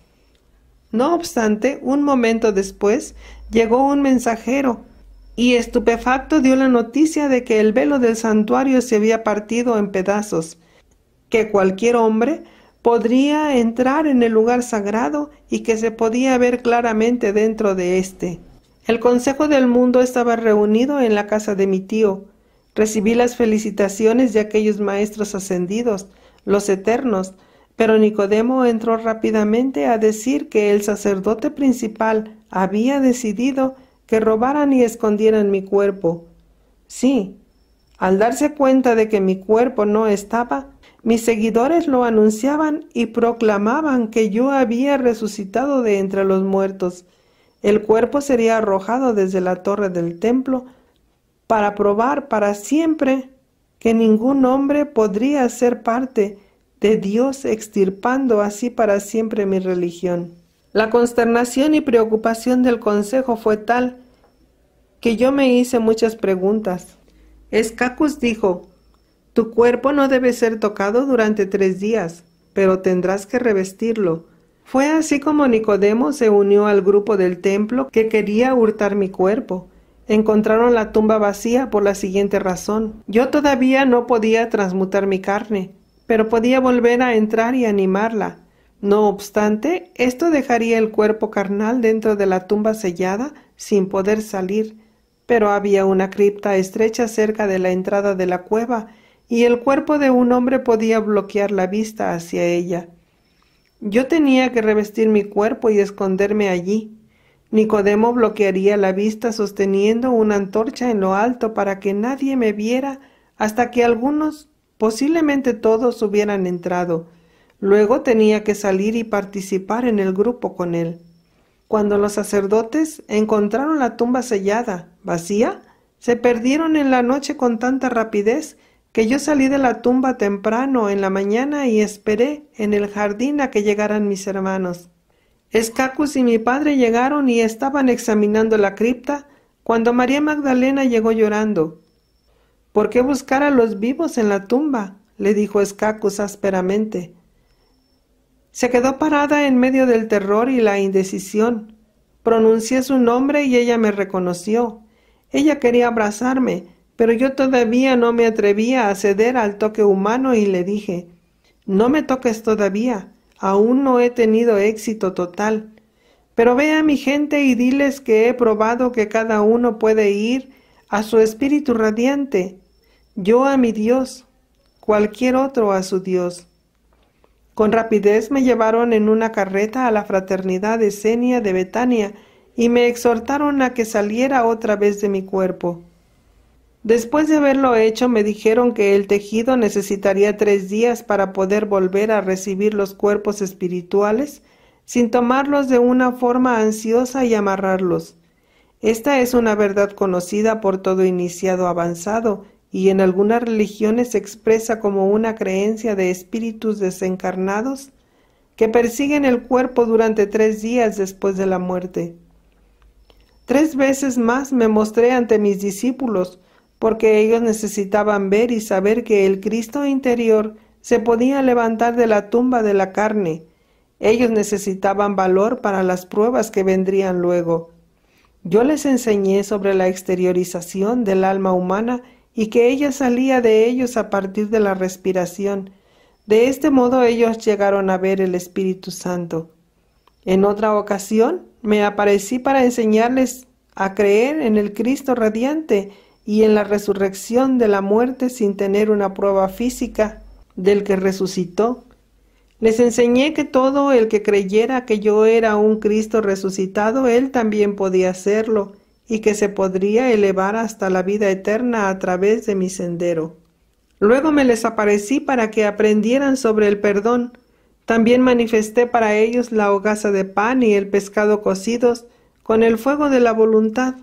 No obstante, un momento después llegó un mensajero y estupefacto dio la noticia de que el velo del santuario se había partido en pedazos, que cualquier hombre podría entrar en el lugar sagrado y que se podía ver claramente dentro de éste. El Consejo del Mundo estaba reunido en la casa de mi tío. Recibí las felicitaciones de aquellos maestros ascendidos, los eternos, pero Nicodemo entró rápidamente a decir que el sacerdote principal había decidido que robaran y escondieran mi cuerpo. Sí, al darse cuenta de que mi cuerpo no estaba, mis seguidores lo anunciaban y proclamaban que yo había resucitado de entre los muertos. El cuerpo sería arrojado desde la torre del templo para probar para siempre que ningún hombre podría ser parte de Dios extirpando así para siempre mi religión. La consternación y preocupación del consejo fue tal que yo me hice muchas preguntas. Escacus dijo, Tu cuerpo no debe ser tocado durante tres días, pero tendrás que revestirlo. Fue así como Nicodemo se unió al grupo del templo que quería hurtar mi cuerpo. Encontraron la tumba vacía por la siguiente razón. Yo todavía no podía transmutar mi carne, pero podía volver a entrar y animarla. No obstante, esto dejaría el cuerpo carnal dentro de la tumba sellada sin poder salir, pero había una cripta estrecha cerca de la entrada de la cueva y el cuerpo de un hombre podía bloquear la vista hacia ella. Yo tenía que revestir mi cuerpo y esconderme allí. Nicodemo bloquearía la vista sosteniendo una antorcha en lo alto para que nadie me viera hasta que algunos, posiblemente todos, hubieran entrado Luego tenía que salir y participar en el grupo con él. Cuando los sacerdotes encontraron la tumba sellada, vacía, se perdieron en la noche con tanta rapidez que yo salí de la tumba temprano en la mañana y esperé en el jardín a que llegaran mis hermanos. Escacus y mi padre llegaron y estaban examinando la cripta cuando María Magdalena llegó llorando. ¿Por qué buscar a los vivos en la tumba? le dijo Escacus ásperamente. Se quedó parada en medio del terror y la indecisión. Pronuncié su nombre y ella me reconoció. Ella quería abrazarme, pero yo todavía no me atrevía a ceder al toque humano y le dije No me toques todavía, aún no he tenido éxito total. Pero ve a mi gente y diles que he probado que cada uno puede ir a su espíritu radiante, yo a mi Dios, cualquier otro a su Dios. Con rapidez me llevaron en una carreta a la fraternidad senia de Betania y me exhortaron a que saliera otra vez de mi cuerpo. Después de haberlo hecho me dijeron que el tejido necesitaría tres días para poder volver a recibir los cuerpos espirituales sin tomarlos de una forma ansiosa y amarrarlos. Esta es una verdad conocida por todo iniciado avanzado y en algunas religiones se expresa como una creencia de espíritus desencarnados que persiguen el cuerpo durante tres días después de la muerte. Tres veces más me mostré ante mis discípulos, porque ellos necesitaban ver y saber que el Cristo interior se podía levantar de la tumba de la carne. Ellos necesitaban valor para las pruebas que vendrían luego. Yo les enseñé sobre la exteriorización del alma humana y que ella salía de ellos a partir de la respiración. De este modo ellos llegaron a ver el Espíritu Santo. En otra ocasión me aparecí para enseñarles a creer en el Cristo radiante y en la resurrección de la muerte sin tener una prueba física del que resucitó. Les enseñé que todo el que creyera que yo era un Cristo resucitado, él también podía hacerlo, y que se podría elevar hasta la vida eterna a través de mi sendero. Luego me les aparecí para que aprendieran sobre el perdón. También manifesté para ellos la hogaza de pan y el pescado cocidos con el fuego de la voluntad,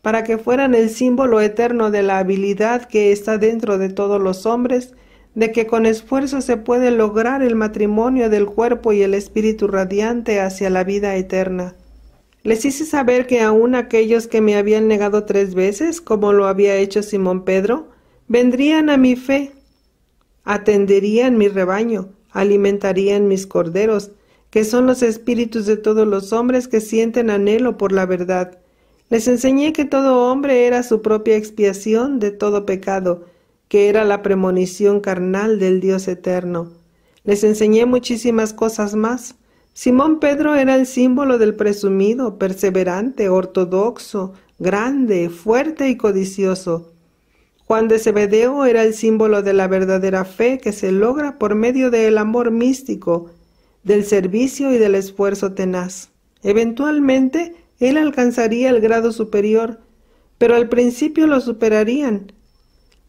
para que fueran el símbolo eterno de la habilidad que está dentro de todos los hombres, de que con esfuerzo se puede lograr el matrimonio del cuerpo y el espíritu radiante hacia la vida eterna. Les hice saber que aun aquellos que me habían negado tres veces, como lo había hecho Simón Pedro, vendrían a mi fe, atenderían mi rebaño, alimentarían mis corderos, que son los espíritus de todos los hombres que sienten anhelo por la verdad. Les enseñé que todo hombre era su propia expiación de todo pecado, que era la premonición carnal del Dios eterno. Les enseñé muchísimas cosas más, Simón Pedro era el símbolo del presumido, perseverante, ortodoxo, grande, fuerte y codicioso. Juan de Cebedeo era el símbolo de la verdadera fe que se logra por medio del amor místico, del servicio y del esfuerzo tenaz. Eventualmente, él alcanzaría el grado superior, pero al principio lo superarían.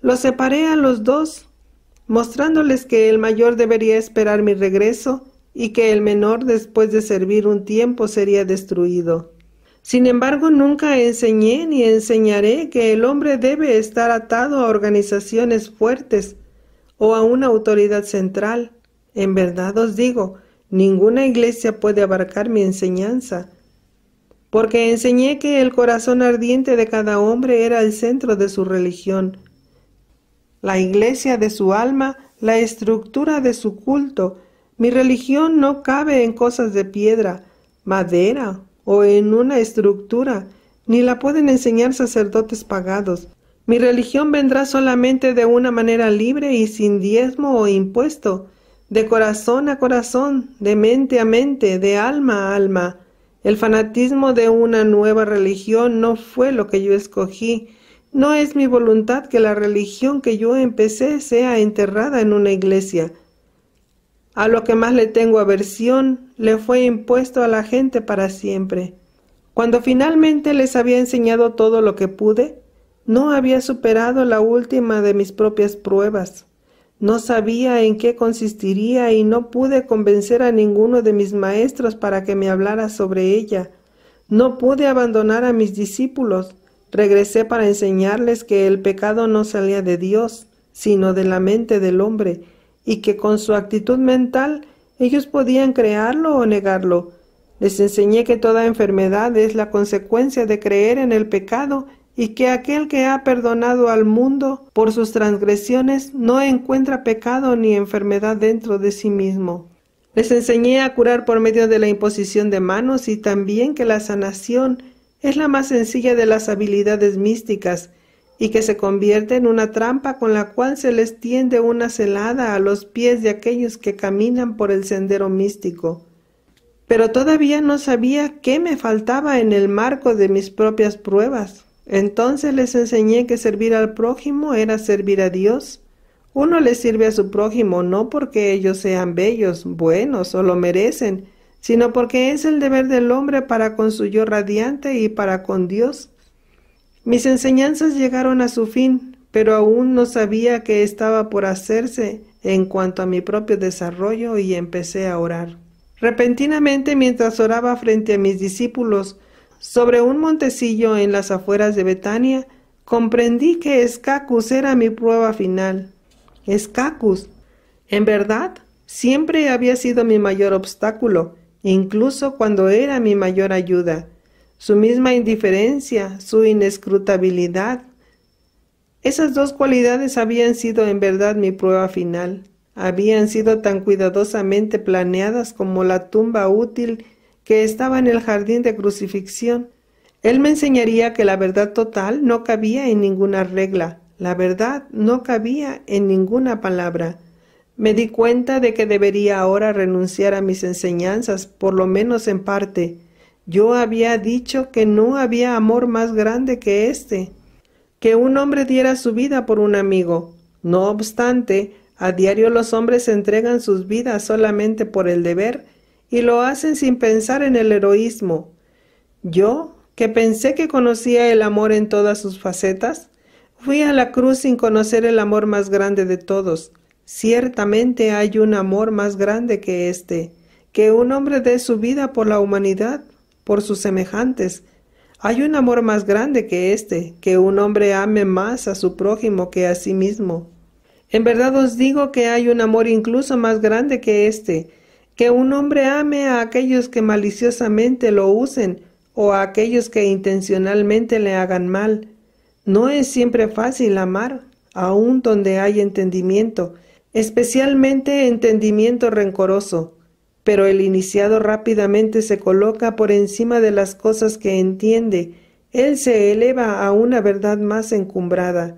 Los separé a los dos, mostrándoles que el mayor debería esperar mi regreso y que el menor después de servir un tiempo sería destruido. Sin embargo, nunca enseñé ni enseñaré que el hombre debe estar atado a organizaciones fuertes o a una autoridad central. En verdad os digo, ninguna iglesia puede abarcar mi enseñanza, porque enseñé que el corazón ardiente de cada hombre era el centro de su religión, la iglesia de su alma, la estructura de su culto, mi religión no cabe en cosas de piedra, madera o en una estructura, ni la pueden enseñar sacerdotes pagados. Mi religión vendrá solamente de una manera libre y sin diezmo o impuesto, de corazón a corazón, de mente a mente, de alma a alma. El fanatismo de una nueva religión no fue lo que yo escogí. No es mi voluntad que la religión que yo empecé sea enterrada en una iglesia. A lo que más le tengo aversión le fue impuesto a la gente para siempre. Cuando finalmente les había enseñado todo lo que pude, no había superado la última de mis propias pruebas. No sabía en qué consistiría y no pude convencer a ninguno de mis maestros para que me hablara sobre ella. No pude abandonar a mis discípulos. Regresé para enseñarles que el pecado no salía de Dios, sino de la mente del hombre, y que con su actitud mental ellos podían crearlo o negarlo. Les enseñé que toda enfermedad es la consecuencia de creer en el pecado y que aquel que ha perdonado al mundo por sus transgresiones no encuentra pecado ni enfermedad dentro de sí mismo. Les enseñé a curar por medio de la imposición de manos y también que la sanación es la más sencilla de las habilidades místicas, y que se convierte en una trampa con la cual se les tiende una celada a los pies de aquellos que caminan por el sendero místico. Pero todavía no sabía qué me faltaba en el marco de mis propias pruebas. Entonces les enseñé que servir al prójimo era servir a Dios. Uno le sirve a su prójimo no porque ellos sean bellos, buenos o lo merecen, sino porque es el deber del hombre para con su yo radiante y para con Dios. Mis enseñanzas llegaron a su fin, pero aún no sabía qué estaba por hacerse en cuanto a mi propio desarrollo y empecé a orar. Repentinamente, mientras oraba frente a mis discípulos sobre un montecillo en las afueras de Betania, comprendí que Escacus era mi prueba final. Escacus, en verdad, siempre había sido mi mayor obstáculo, incluso cuando era mi mayor ayuda su misma indiferencia, su inescrutabilidad. Esas dos cualidades habían sido en verdad mi prueba final, habían sido tan cuidadosamente planeadas como la tumba útil que estaba en el jardín de crucifixión. Él me enseñaría que la verdad total no cabía en ninguna regla, la verdad no cabía en ninguna palabra. Me di cuenta de que debería ahora renunciar a mis enseñanzas, por lo menos en parte, yo había dicho que no había amor más grande que éste. que un hombre diera su vida por un amigo. No obstante, a diario los hombres entregan sus vidas solamente por el deber y lo hacen sin pensar en el heroísmo. Yo, que pensé que conocía el amor en todas sus facetas, fui a la cruz sin conocer el amor más grande de todos. Ciertamente hay un amor más grande que éste. que un hombre dé su vida por la humanidad por sus semejantes. Hay un amor más grande que este, que un hombre ame más a su prójimo que a sí mismo. En verdad os digo que hay un amor incluso más grande que este, que un hombre ame a aquellos que maliciosamente lo usen o a aquellos que intencionalmente le hagan mal. No es siempre fácil amar, aun donde hay entendimiento, especialmente entendimiento rencoroso pero el iniciado rápidamente se coloca por encima de las cosas que entiende, él se eleva a una verdad más encumbrada.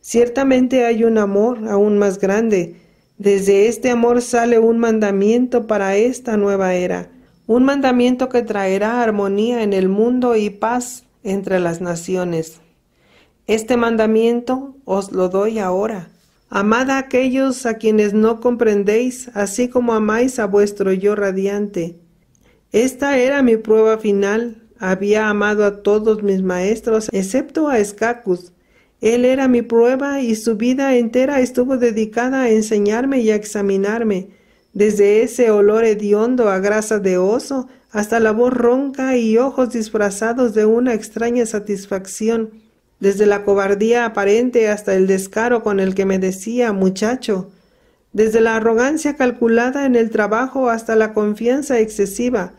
Ciertamente hay un amor aún más grande. Desde este amor sale un mandamiento para esta nueva era, un mandamiento que traerá armonía en el mundo y paz entre las naciones. Este mandamiento os lo doy ahora, Amad aquellos a quienes no comprendéis, así como amáis a vuestro yo radiante. Esta era mi prueba final. Había amado a todos mis maestros, excepto a Escacus. Él era mi prueba y su vida entera estuvo dedicada a enseñarme y a examinarme, desde ese olor hediondo a grasa de oso hasta la voz ronca y ojos disfrazados de una extraña satisfacción desde la cobardía aparente hasta el descaro con el que me decía muchacho, desde la arrogancia calculada en el trabajo hasta la confianza excesiva.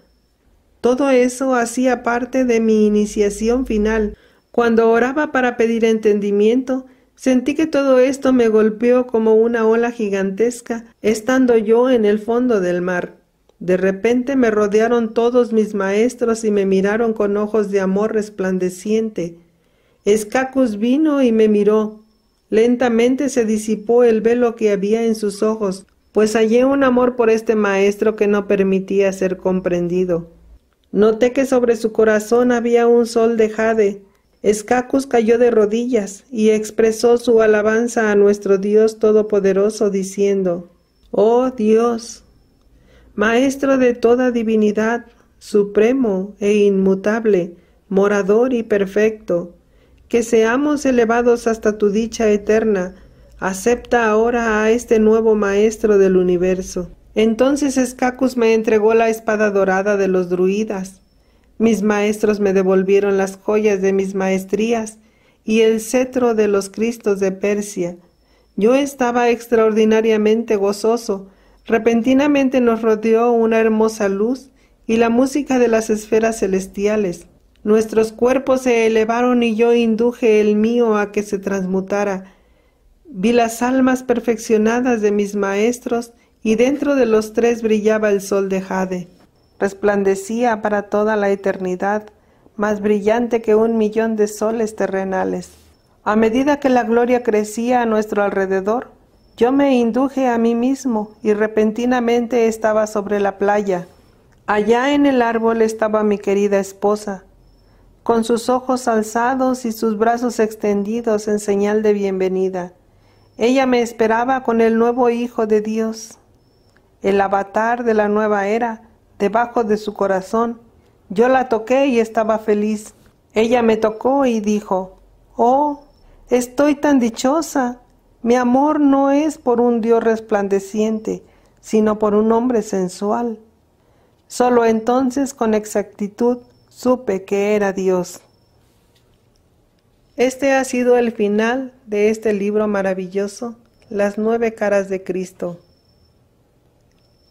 Todo eso hacía parte de mi iniciación final. Cuando oraba para pedir entendimiento, sentí que todo esto me golpeó como una ola gigantesca, estando yo en el fondo del mar. De repente me rodearon todos mis maestros y me miraron con ojos de amor resplandeciente. Escacus vino y me miró. Lentamente se disipó el velo que había en sus ojos, pues hallé un amor por este maestro que no permitía ser comprendido. Noté que sobre su corazón había un sol de jade. Escacus cayó de rodillas y expresó su alabanza a nuestro Dios Todopoderoso, diciendo, Oh Dios, Maestro de toda divinidad, supremo e inmutable, morador y perfecto, que seamos elevados hasta tu dicha eterna. Acepta ahora a este nuevo Maestro del universo. Entonces Escacus me entregó la espada dorada de los druidas. Mis maestros me devolvieron las joyas de mis maestrías y el cetro de los Cristos de Persia. Yo estaba extraordinariamente gozoso. Repentinamente nos rodeó una hermosa luz y la música de las esferas celestiales. Nuestros cuerpos se elevaron y yo induje el mío a que se transmutara. Vi las almas perfeccionadas de mis maestros y dentro de los tres brillaba el sol de Jade. Resplandecía para toda la eternidad, más brillante que un millón de soles terrenales. A medida que la gloria crecía a nuestro alrededor, yo me induje a mí mismo y repentinamente estaba sobre la playa. Allá en el árbol estaba mi querida esposa, con sus ojos alzados y sus brazos extendidos en señal de bienvenida. Ella me esperaba con el nuevo Hijo de Dios, el avatar de la nueva era, debajo de su corazón. Yo la toqué y estaba feliz. Ella me tocó y dijo, Oh, estoy tan dichosa. Mi amor no es por un Dios resplandeciente, sino por un hombre sensual. Solo entonces, con exactitud, supe que era Dios. Este ha sido el final de este libro maravilloso, Las nueve caras de Cristo.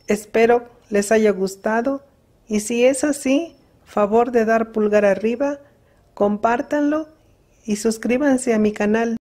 Espero les haya gustado y si es así, favor de dar pulgar arriba, compártanlo y suscríbanse a mi canal.